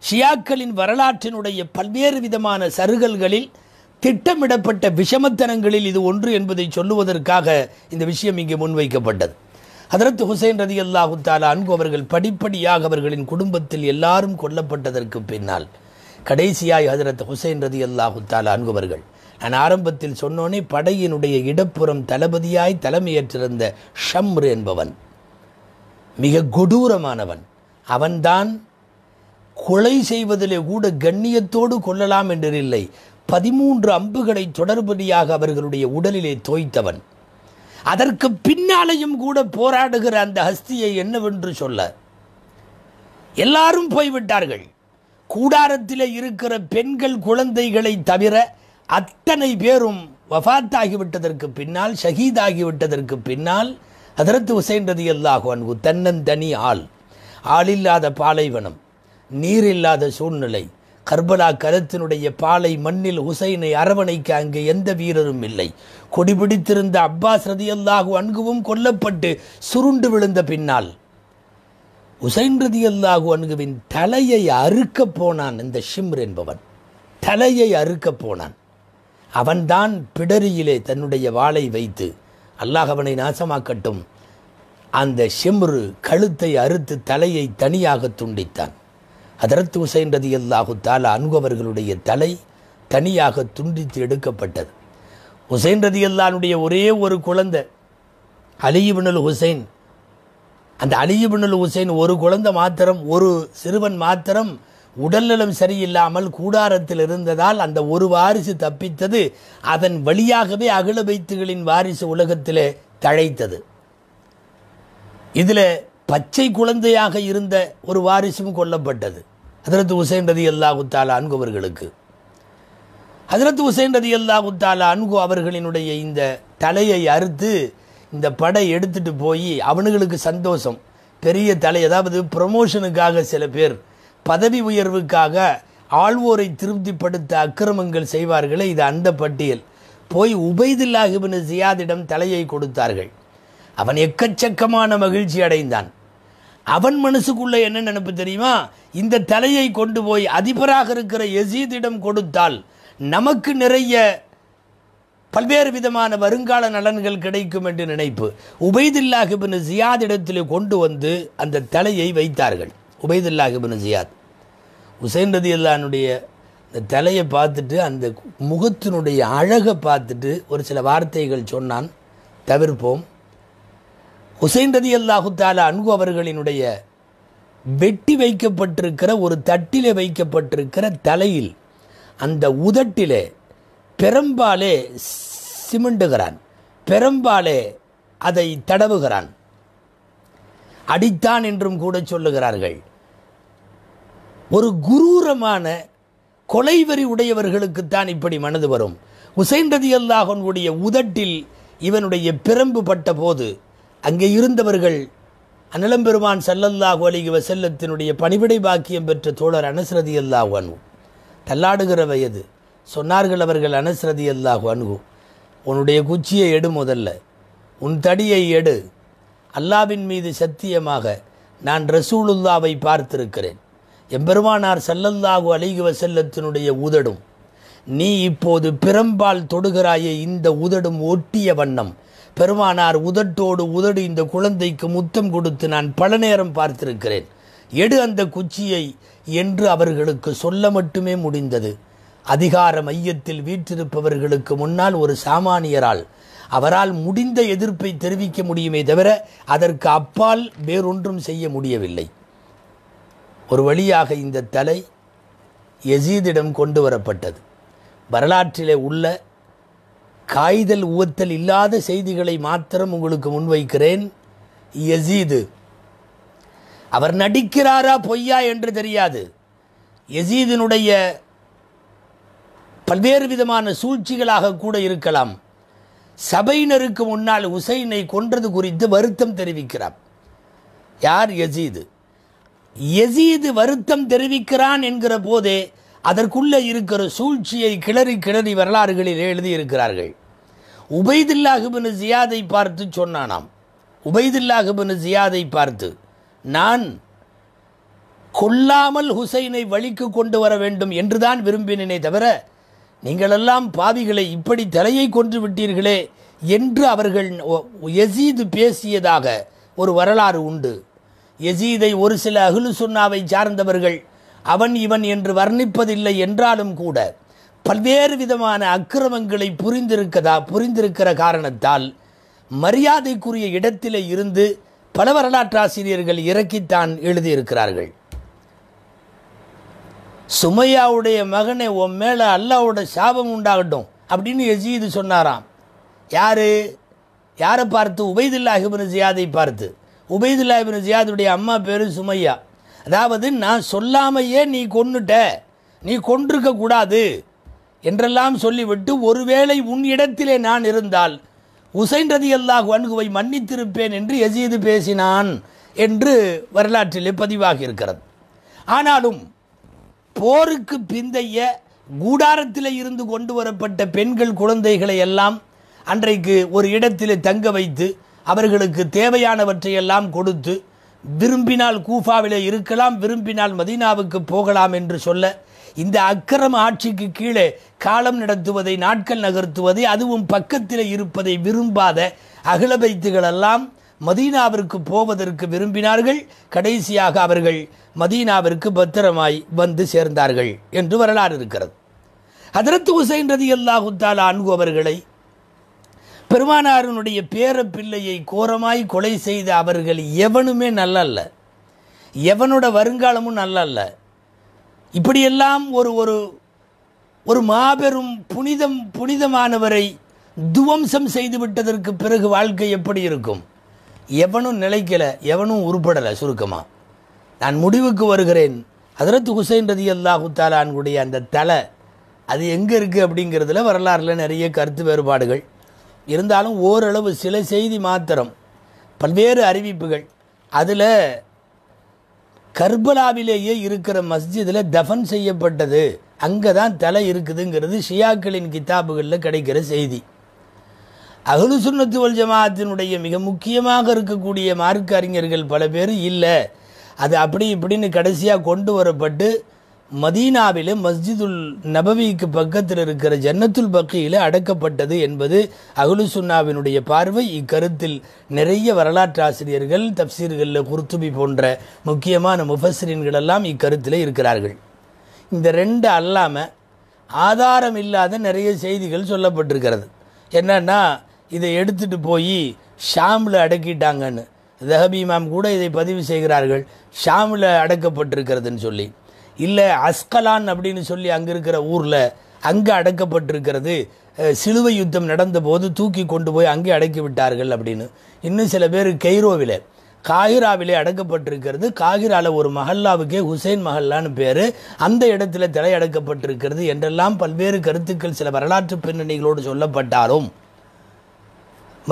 Speaker 1: ஷியாக்களின் வரலாற்றினுடைய பல்வேறு விதமான சருகல்களில் திட்டமிடப்பட்ட விஷமத்தனங்களில் இது ஒன்று என்பதை சொல்லுவதற்காக இந்த விஷயம் இங்கே முன்வைக்கப்பட்டது ஹதரத் ஹுசைன் ரதி அல்லாஹு தாலா அன்பு அவர்கள் படிப்படியாக அவர்களின் குடும்பத்தில் எல்லாரும் கொல்லப்பட்டதற்கு பின்னால் கடைசியாய் ஹதரத் ஹுசைன் ரதி அல்லாஹு தாலா அன்பு அவர்கள் நான் ஆரம்பத்தில் சொன்னோனே படையினுடைய இடப்புறம் தளபதியாய் தலைமையேற்றிருந்த ஷம்ர் என்பவன் மிக கொடூரமானவன் அவன்தான் கொலை செய்வதிலே கூட கண்ணியத்தோடு கொள்ளலாம் என்றில்லை பதிமூன்று அம்புகளை தொடர்படியாக அவர்களுடைய உடலிலே தோய்த்தவன் அதற்கு பின்னாலேயும் கூட போராடுகிற அந்த ஹஸ்தியை என்னவென்று சொல்ல எல்லாரும் போய்விட்டார்கள் கூடாரத்தில் இருக்கிற பெண்கள் குழந்தைகளை தவிர அத்தனை பேரும் ஆகிவிட்டதற்கு பின்னால் ஆகிவிட்டதற்கு பின்னால் அதரத்து உசைன் ரதி அல்லாஹோ அன்பு தன்னந்தனி ஆள் ஆளில்லாத பாலைவனம் நீரில்லாத சூழ்நிலை கர்பலா கருத்தினுடைய பாலை மண்ணில் ஹுசைனை அரவணைக்க அங்கே எந்த வீரரும் இல்லை கொடிபிடித்திருந்த அப்பாஸ் ரதியல்லாஹு அன்குவும் கொல்லப்பட்டு சுருண்டு விழுந்த பின்னால் ஹுசைன் ரதியல்லாஹு அன்குவின் தலையை அறுக்கப் போனான் இந்த ஷிம்ர் என்பவன் தலையை அறுக்கப் போனான் அவன்தான் பிடரியிலே தன்னுடைய வாளை வைத்து அல்லாஹ் அவனை நாசமாக்கட்டும் அந்த ஷெம்ரு கழுத்தை அறுத்து தலையை தனியாக துண்டித்தான் அதரத்து உசைன் ரதி அல்லாஹு தாலா அனுகவர்களுடைய தலை தனியாக துண்டித்து எடுக்கப்பட்டது ஹுசைன் ரதி அல்லானுடைய ஒரே ஒரு குழந்தை அலியுபினல் ஹுசைன் அந்த அலியுபினல் ஹுசைன் ஒரு குழந்தை மாத்திரம் ஒரு சிறுவன் மாத்திரம் உடல்நலம் சரியில்லாமல் கூடாரத்தில் இருந்ததால் அந்த ஒரு வாரிசு தப்பித்தது அதன் வழியாகவே அகில வைத்துகளின் வாரிசு உலகத்தில் தழைத்தது இதில் பச்சை குழந்தையாக இருந்த ஒரு வாரிசும் கொல்லப்பட்டது அதிரத்து உசேன் ரதி அல்லா குத்தாலா அன்குவர்களுக்கு ஹசரத் உசேன் ரதி அல்லா குத்தாலா அன்கு அவர்களினுடைய இந்த தலையை அறுத்து இந்த படை எடுத்துட்டு போய் அவனுங்களுக்கு சந்தோஷம் பெரிய தலை அதாவது ப்ரமோஷனுக்காக சில பேர் பதவி உயர்வுக்காக ஆழ்வோரை திருப்திப்படுத்த அக்கிரமங்கள் செய்வார்களே இது அந்த பட்டியல் போய் உபைதில்லாஹிபின் ஜியாதிடம் தலையை கொடுத்தார்கள் அவன் எக்கச்சக்கமான மகிழ்ச்சி அடைந்தான் அவன் மனசுக்குள்ளே என்ன நினப்பு தெரியுமா இந்த தலையை கொண்டு போய் அதிபராக இருக்கிற எசீதிடம் கொடுத்தால் நமக்கு நிறைய பல்வேறு விதமான வருங்கால நலன்கள் கிடைக்கும் என்று நினைப்பு உபைதில்லாஹிபின் ஜியாதிடத்தில் கொண்டு வந்து அந்த தலையை வைத்தார்கள் உபைதுல்லா இபின் ஜியாத் உசைன் ரதி அல்லானுடைய இந்த தலையை பார்த்துட்டு அந்த முகத்தினுடைய அழகை பார்த்துட்டு ஒரு சில வார்த்தைகள் சொன்னான் தவிர்ப்போம் ஹுசைன் ரதி அல்லாஹு தாலா அன்பு அவர்களினுடைய வெட்டி வைக்கப்பட்டிருக்கிற ஒரு தட்டிலே வைக்கப்பட்டிருக்கிற தலையில் அந்த உதட்டிலே பெரும்பாலே சிமிண்டுகிறான் பெரும்பாலே அதை தடவுகிறான் அடித்தான் என்றும் கூட சொல்லுகிறார்கள் ஒரு குரூரமான கொலைவெறி உடையவர்களுக்குத்தான் இப்படி மனது வரும் உசைன் ரதி அல்லாஹனுடைய உதட்டில் இவனுடைய பிரம்பு பட்ட போது அங்கே இருந்தவர்கள் அனலம்பெருமான் சல்லல்லாஹு அலிகி செல்லத்தினுடைய பணிவிடை பாக்கியம் பெற்ற தோழர் அனஸ்ரதி அல்லாஹு அன்ஹு தள்ளாடுகிற வயது சொன்னார்கள் அவர்கள் அனஸ்ரதி அல்லாஹு அன்ஹு உன்னுடைய குச்சியை எடு முதல்ல உன் தடியை எடு அல்லாவின் மீது சத்தியமாக நான் ரசூலுல்லாவை பார்த்திருக்கிறேன் எம்பெருமானார் செல்லல்லாகு அழிகுவ செல்லத்தினுடைய உதடும் நீ இப்போது பிறம்பால் தொடுகிறாய இந்த உதடும் ஒட்டிய வண்ணம் பெருமானார் உதட்டோடு உதடு இந்த குழந்தைக்கு முத்தம் கொடுத்து நான் பல நேரம் பார்த்திருக்கிறேன் எடு அந்த குச்சியை என்று அவர்களுக்கு சொல்ல மட்டுமே முடிந்தது அதிகார மையத்தில் வீற்றிருப்பவர்களுக்கு முன்னால் ஒரு சாமானியரால் அவரால் முடிந்த எதிர்ப்பை தெரிவிக்க முடியுமே தவிர அதற்கு அப்பால் வேறொன்றும் செய்ய முடியவில்லை ஒரு வழியாக இந்த தலை எசீதிடம் கொண்டு வரப்பட்டது வரலாற்றிலே உள்ள காய்தல் உவத்தல் இல்லாத செய்திகளை மாத்திரம் உங்களுக்கு முன்வைக்கிறேன் எசீது அவர் நடிக்கிறாரா பொய்யா என்று தெரியாது எசீதினுடைய பல்வேறு விதமான சூழ்ச்சிகளாக கூட இருக்கலாம் சபையினருக்கு முன்னால் உசைனை கொன்றது குறித்து வருத்தம் தெரிவிக்கிறார் யார் எசீது எசீது வருத்தம் தெரிவிக்கிறான் என்கிற போது அதற்குள்ளே இருக்கிற சூழ்ச்சியை கிளறி கிளறி வரலாறுகளில் எழுதியிருக்கிறார்கள் உபைதில்லாஹிபின் ஜியாதை பார்த்து சொன்னானாம் உபைதில்லாஹிபின் ஜியாதை பார்த்து நான் கொல்லாமல் ஹுசைனை வழிக்கு கொண்டு வர வேண்டும் என்றுதான் விரும்பினேனே தவிர நீங்களெல்லாம் பாவிகளை இப்படி தலையை கொன்று விட்டீர்களே என்று அவர்கள் எசீது பேசியதாக ஒரு வரலாறு உண்டு எசீதை ஒரு சில அகுலு சுன்னாவை சார்ந்தவர்கள் அவன் இவன் என்று வர்ணிப்பதில்லை என்றாலும் கூட பல்வேறு விதமான அக்கிரமங்களை புரிந்திருக்கதா புரிந்திருக்கிற காரணத்தால் மரியாதைக்குரிய இடத்திலே இருந்து பல வரலாற்றாசிரியர்கள் இறக்கித்தான் எழுதியிருக்கிறார்கள் சுமையாவுடைய மகனை உன் மேலே அல்லாவோட சாபம் உண்டாகட்டும் அப்படின்னு எசீது சொன்னாராம் யாரு யாரை பார்த்து உபைதில்லாஹிபின் ஜியாதை பார்த்து உபைதுல்லா இபின் ஜியாதுடைய அம்மா பேர் சுமையா அதாவது நான் சொல்லாமையே நீ கொன்னுட்ட நீ கொன்றிருக்க கூடாது என்றெல்லாம் சொல்லிவிட்டு ஒருவேளை உன் இடத்திலே நான் இருந்தால் உசைன் ரதி அல்லாஹ் மன்னித்திருப்பேன் என்று எசீது பேசினான் என்று வரலாற்றிலே பதிவாகி இருக்கிறது ஆனாலும் போருக்கு பிந்தைய கூடாரத்தில் இருந்து கொண்டு வரப்பட்ட பெண்கள் குழந்தைகளை எல்லாம் அன்றைக்கு ஒரு இடத்தில் தங்க வைத்து அவர்களுக்கு தேவையானவற்றையெல்லாம் கொடுத்து விரும்பினால் கூஃபாவிலே இருக்கலாம் விரும்பினால் மதீனாவுக்கு போகலாம் என்று சொல்ல இந்த அக்கிரம ஆட்சிக்கு கீழே காலம் நடத்துவதை நாட்கள் நகர்த்துவதை அதுவும் பக்கத்தில் இருப்பதை விரும்பாத அகிலபைத்துகளெல்லாம் மதீனாவிற்கு போவதற்கு விரும்பினார்கள் கடைசியாக அவர்கள் மதீனாவிற்கு பத்திரமாய் வந்து சேர்ந்தார்கள் என்று வரலாறு இருக்கிறது ஹதரத் உசைன் ரதி அல்லாஹுத்தாலா அன்பு அவர்களை பெருமானாருனுடைய பேர பிள்ளையை கோரமாய் கொலை செய்த அவர்கள் எவனுமே நல்லல்ல எவனோட வருங்காலமும் நல்லல்ல இப்படியெல்லாம் ஒரு ஒரு ஒரு மாபெரும் புனிதம் புனிதமானவரை துவம்சம் செய்து விட்டதற்கு பிறகு வாழ்க்கை எப்படி இருக்கும் எவனும் நிலைக்கலை எவனும் உருப்படலை சுருக்கமாக நான் முடிவுக்கு வருகிறேன் அதிரத்து ஹுசைன் ரதி அல்லாஹு தாலான்குடைய அந்த தலை அது எங்கே இருக்குது அப்படிங்கிறதுல வரலாறில் நிறைய கருத்து வேறுபாடுகள் இருந்தாலும் ஓரளவு சில செய்தி மாத்திரம் பல்வேறு அறிவிப்புகள் அதில் கர்பலாவிலேயே இருக்கிற மஸ்ஜிதில் தஃபன் செய்யப்பட்டது அங்கே தான் தலை இருக்குதுங்கிறது ஷியாக்களின் கித்தாபுகளில் கிடைக்கிற செய்தி அகலு வல் ஜமாத்தினுடைய மிக முக்கியமாக இருக்கக்கூடிய மார்க்க அறிஞர்கள் பல பேர் இல்லை அது அப்படி இப்படின்னு கடைசியாக கொண்டு வரப்பட்டு மதீனாவில் மஸ்ஜிதுல் நபவிக்கு பக்கத்தில் இருக்கிற ஜன்னத்துல் பக்கையில் அடக்கப்பட்டது என்பது அகுலு சுன்னாவினுடைய பார்வை இக்கருத்தில் நிறைய வரலாற்று ஆசிரியர்கள் தப்சீர்களில் குர்துபி போன்ற முக்கியமான முஃபஸ்ரீன்கள் எல்லாம் இக்கருத்தில் இருக்கிறார்கள் இந்த ரெண்டு அல்லாமல் ஆதாரம் இல்லாத நிறைய செய்திகள் சொல்லப்பட்டிருக்கிறது என்னன்னா இதை எடுத்துட்டு போய் ஷாமில் அடக்கிட்டாங்கன்னு தஹபி இமாம் கூட இதை பதிவு செய்கிறார்கள் ஷாமில் அடக்கப்பட்டிருக்கிறதுன்னு சொல்லி இல்லை அஸ்கலான் அப்படின்னு சொல்லி அங்கே இருக்கிற ஊரில் அங்கே அடக்கப்பட்டிருக்கிறது சிலுவை யுத்தம் நடந்தபோது தூக்கி கொண்டு போய் அங்கே அடக்கி விட்டார்கள் அப்படின்னு இன்னும் சில பேர் கெய்ரோவில் காகிராவிலே அடக்கப்பட்டிருக்கிறது காகிராவில் ஒரு மஹல்லாவுக்கே ஹுசைன் மஹல்லான்னு பேர் அந்த இடத்துல தலை அடக்கப்பட்டிருக்கிறது என்றெல்லாம் பல்வேறு கருத்துக்கள் சில வரலாற்று பின்னணிகளோடு சொல்லப்பட்டாலும்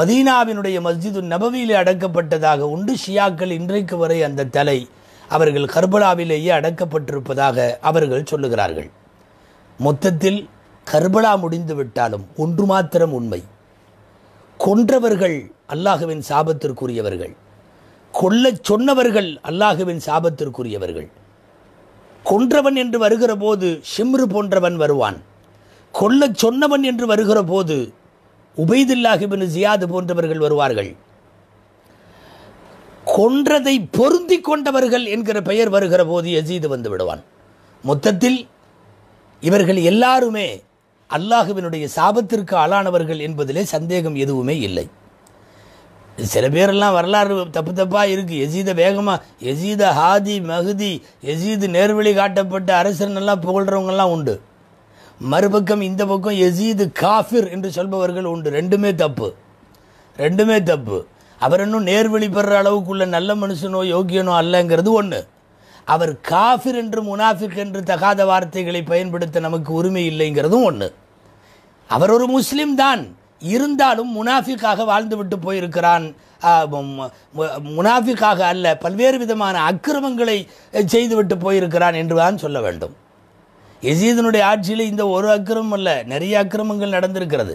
Speaker 1: மதீனாவினுடைய மஸ்ஜிது நபவியிலே அடக்கப்பட்டதாக உண்டு ஷியாக்கள் இன்றைக்கு வரை அந்த தலை அவர்கள் கர்பலாவிலேயே அடக்கப்பட்டிருப்பதாக அவர்கள் சொல்லுகிறார்கள் மொத்தத்தில் கர்பலா முடிந்துவிட்டாலும் ஒன்று மாத்திரம் உண்மை கொன்றவர்கள் அல்லாஹுவின் சாபத்திற்குரியவர்கள் கொல்ல சொன்னவர்கள் அல்லாஹுவின் சாபத்திற்குரியவர்கள் கொன்றவன் என்று வருகிற போது ஷிம்ரு போன்றவன் வருவான் கொல்ல சொன்னவன் என்று வருகிற போது உபைதில்லாஹிபின் ஜியாது போன்றவர்கள் வருவார்கள் கொன்றதை பொருந்தி கொண்டவர்கள் என்கிற பெயர் வருகிற போது எசீது வந்து விடுவான் மொத்தத்தில் இவர்கள் எல்லாருமே அல்லாஹுவினுடைய சாபத்திற்கு ஆளானவர்கள் என்பதிலே சந்தேகம் எதுவுமே இல்லை சில பேரெல்லாம் வரலாறு தப்பு தப்பாக இருக்குது எசீத வேகமாக எசீத ஹாதி மகுதி எசீது நேர்வழி காட்டப்பட்ட அரசனெல்லாம் புகழ்கிறவங்கெல்லாம் உண்டு மறுபக்கம் இந்த பக்கம் எசீது காஃபிர் என்று சொல்பவர்கள் உண்டு ரெண்டுமே தப்பு ரெண்டுமே தப்பு அவர் இன்னும் நேர்வழி பெற அளவுக்குள்ள நல்ல மனுஷனோ யோக்கியனோ அல்லங்கிறது ஒன்று அவர் காஃபிர் என்று முனாஃபிக் என்று தகாத வார்த்தைகளை பயன்படுத்த நமக்கு உரிமை இல்லைங்கிறதும் ஒன்று அவர் ஒரு முஸ்லீம் தான் இருந்தாலும் முனாஃபிக்காக வாழ்ந்துவிட்டு போயிருக்கிறான் முனாஃபிக்காக அல்ல பல்வேறு விதமான அக்கிரமங்களை செய்துவிட்டு போயிருக்கிறான் என்று தான் சொல்ல வேண்டும் எசீதனுடைய ஆட்சியில் இந்த ஒரு அக்கிரமம் அல்ல நிறைய அக்கிரமங்கள் நடந்திருக்கிறது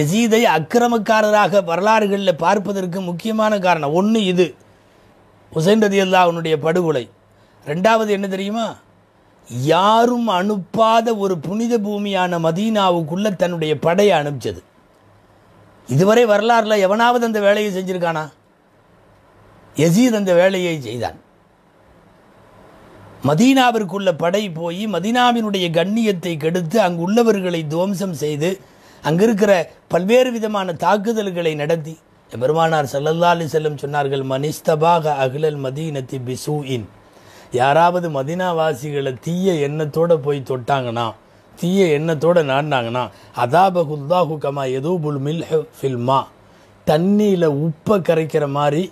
Speaker 1: எசீதை அக்கிரமக்காரராக வரலாறுகளில் பார்ப்பதற்கு முக்கியமான காரணம் ஒன்று இது உசைன் ரதி அல்லா அவனுடைய படுகொலை ரெண்டாவது என்ன தெரியுமா யாரும் அனுப்பாத ஒரு புனித பூமியான மதீனாவுக்குள்ளே தன்னுடைய படையை அனுப்பிச்சது இதுவரை வரலாறில் எவனாவது அந்த வேலையை செஞ்சுருக்கானா எசீத் அந்த வேலையை செய்தான் மதீனாவிற்குள்ள படை போய் மதீனாவினுடைய கண்ணியத்தை கெடுத்து அங்குள்ளவர்களை துவம்சம் செய்து அங்கே இருக்கிற பல்வேறு விதமான தாக்குதல்களை நடத்தி பெருமானார் சல்லல்லா அலி செல்லம் சொன்னார்கள் மனிஸ்தபாக அகிலல் மதீனத்தி பிசூஇன் யாராவது மதினாவாசிகளை தீய எண்ணத்தோடு போய் தொட்டாங்கன்னா தீய எண்ணத்தோடு நாடினாங்கன்னா அதாபகுல்லாஹு கமா புல் மில் ஃபில்மா தண்ணியில் உப்பை கரைக்கிற மாதிரி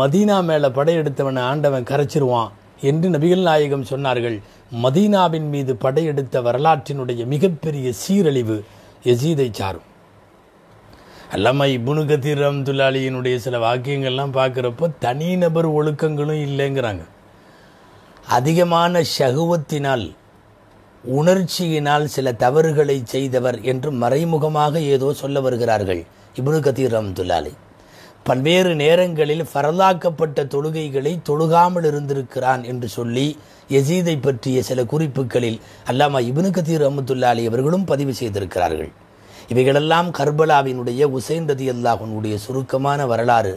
Speaker 1: மதீனா மேலே படையெடுத்தவனை ஆண்டவன் கரைச்சிருவான் என்று நபிகள் நாயகம் சொன்னார்கள் மதீனாவின் மீது படையெடுத்த வரலாற்றினுடைய மிகப்பெரிய சீரழிவு எசீதை சாரும் அல்லாம இபுனு கதீர் ரம்துல்லாலியினுடைய சில வாக்கியங்கள்லாம் பார்க்குறப்போ தனிநபர் ஒழுக்கங்களும் இல்லைங்கிறாங்க அதிகமான சகுவத்தினால் உணர்ச்சியினால் சில தவறுகளை செய்தவர் என்று மறைமுகமாக ஏதோ சொல்ல வருகிறார்கள் இபுனு கதீர் ரம்துல்லாலி பல்வேறு நேரங்களில் பரலாக்கப்பட்ட தொழுகைகளை தொழுகாமல் இருந்திருக்கிறான் என்று சொல்லி எசீதை பற்றிய சில குறிப்புகளில் அல்லாமா இபுனு கதீர் அலி அவர்களும் பதிவு செய்திருக்கிறார்கள் இவைகளெல்லாம் கர்பலாவினுடைய உசைன் ரதி அல்லாஹனுடைய சுருக்கமான வரலாறு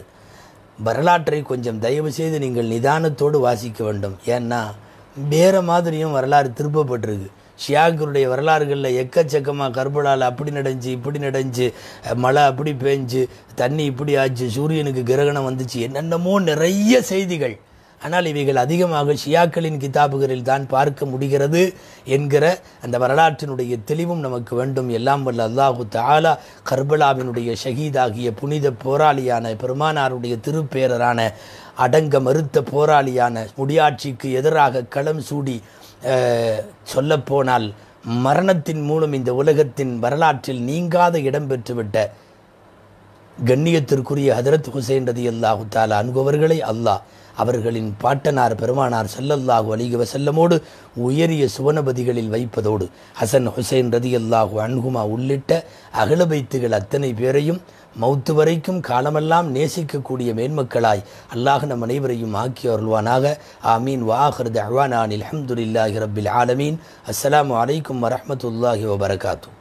Speaker 1: வரலாற்றை கொஞ்சம் தயவு செய்து நீங்கள் நிதானத்தோடு வாசிக்க வேண்டும் ஏன்னா வேறு மாதிரியும் வரலாறு திருப்பப்பட்டிருக்கு ஷியாக்கருடைய வரலாறுகளில் எக்கச்சக்கமாக கர்பலால் அப்படி நடைஞ்சு இப்படி நடைஞ்சு மழை அப்படி பேஞ்சு தண்ணி இப்படி ஆச்சு சூரியனுக்கு கிரகணம் வந்துச்சு என்னென்னமோ நிறைய செய்திகள் ஆனால் இவைகள் அதிகமாக ஷியாக்களின் கிதாபுகளில் தான் பார்க்க முடிகிறது என்கிற அந்த வரலாற்றினுடைய தெளிவும் நமக்கு வேண்டும் எல்லாம் வல்ல அல்லாஹு தாலா கர்பலாவினுடைய ஷஹீதாகிய புனித போராளியான பெருமானாருடைய திருப்பேரரான அடங்க மறுத்த போராளியான முடியாட்சிக்கு எதிராக களம் சூடி சொல்லப்போனால் மரணத்தின் மூலம் இந்த உலகத்தின் வரலாற்றில் நீங்காத இடம் பெற்றுவிட்ட கண்ணியத்திற்குரிய ஹதரத் ஹுசைன் ரதி அல்லாஹு தாலா அன்பவர்களை அல்லாஹ் அவர்களின் பாட்டனார் பெருமானார் செல்லல்லாஹு அலிகவ செல்லமோடு உயரிய சுவனபதிகளில் வைப்பதோடு ஹசன் ஹுசைன் ரதி அல்லாஹு அன்ஹுமா உள்ளிட்ட வைத்துகள் அத்தனை பேரையும் மௌத்து வரைக்கும் காலமெல்லாம் நேசிக்கக்கூடிய மேன்மக்களாய் அல்லாஹ் நம் அனைவரையும் ஆக்கி அருள்வானாக ஆமீன் வாஹர் அஹ்வானான் அலமதுல்லாஹி ரபில் ஆலமீன் அஸ்லாம் வலைக்கம் வரமத்துல்லாஹி வபரகாத்து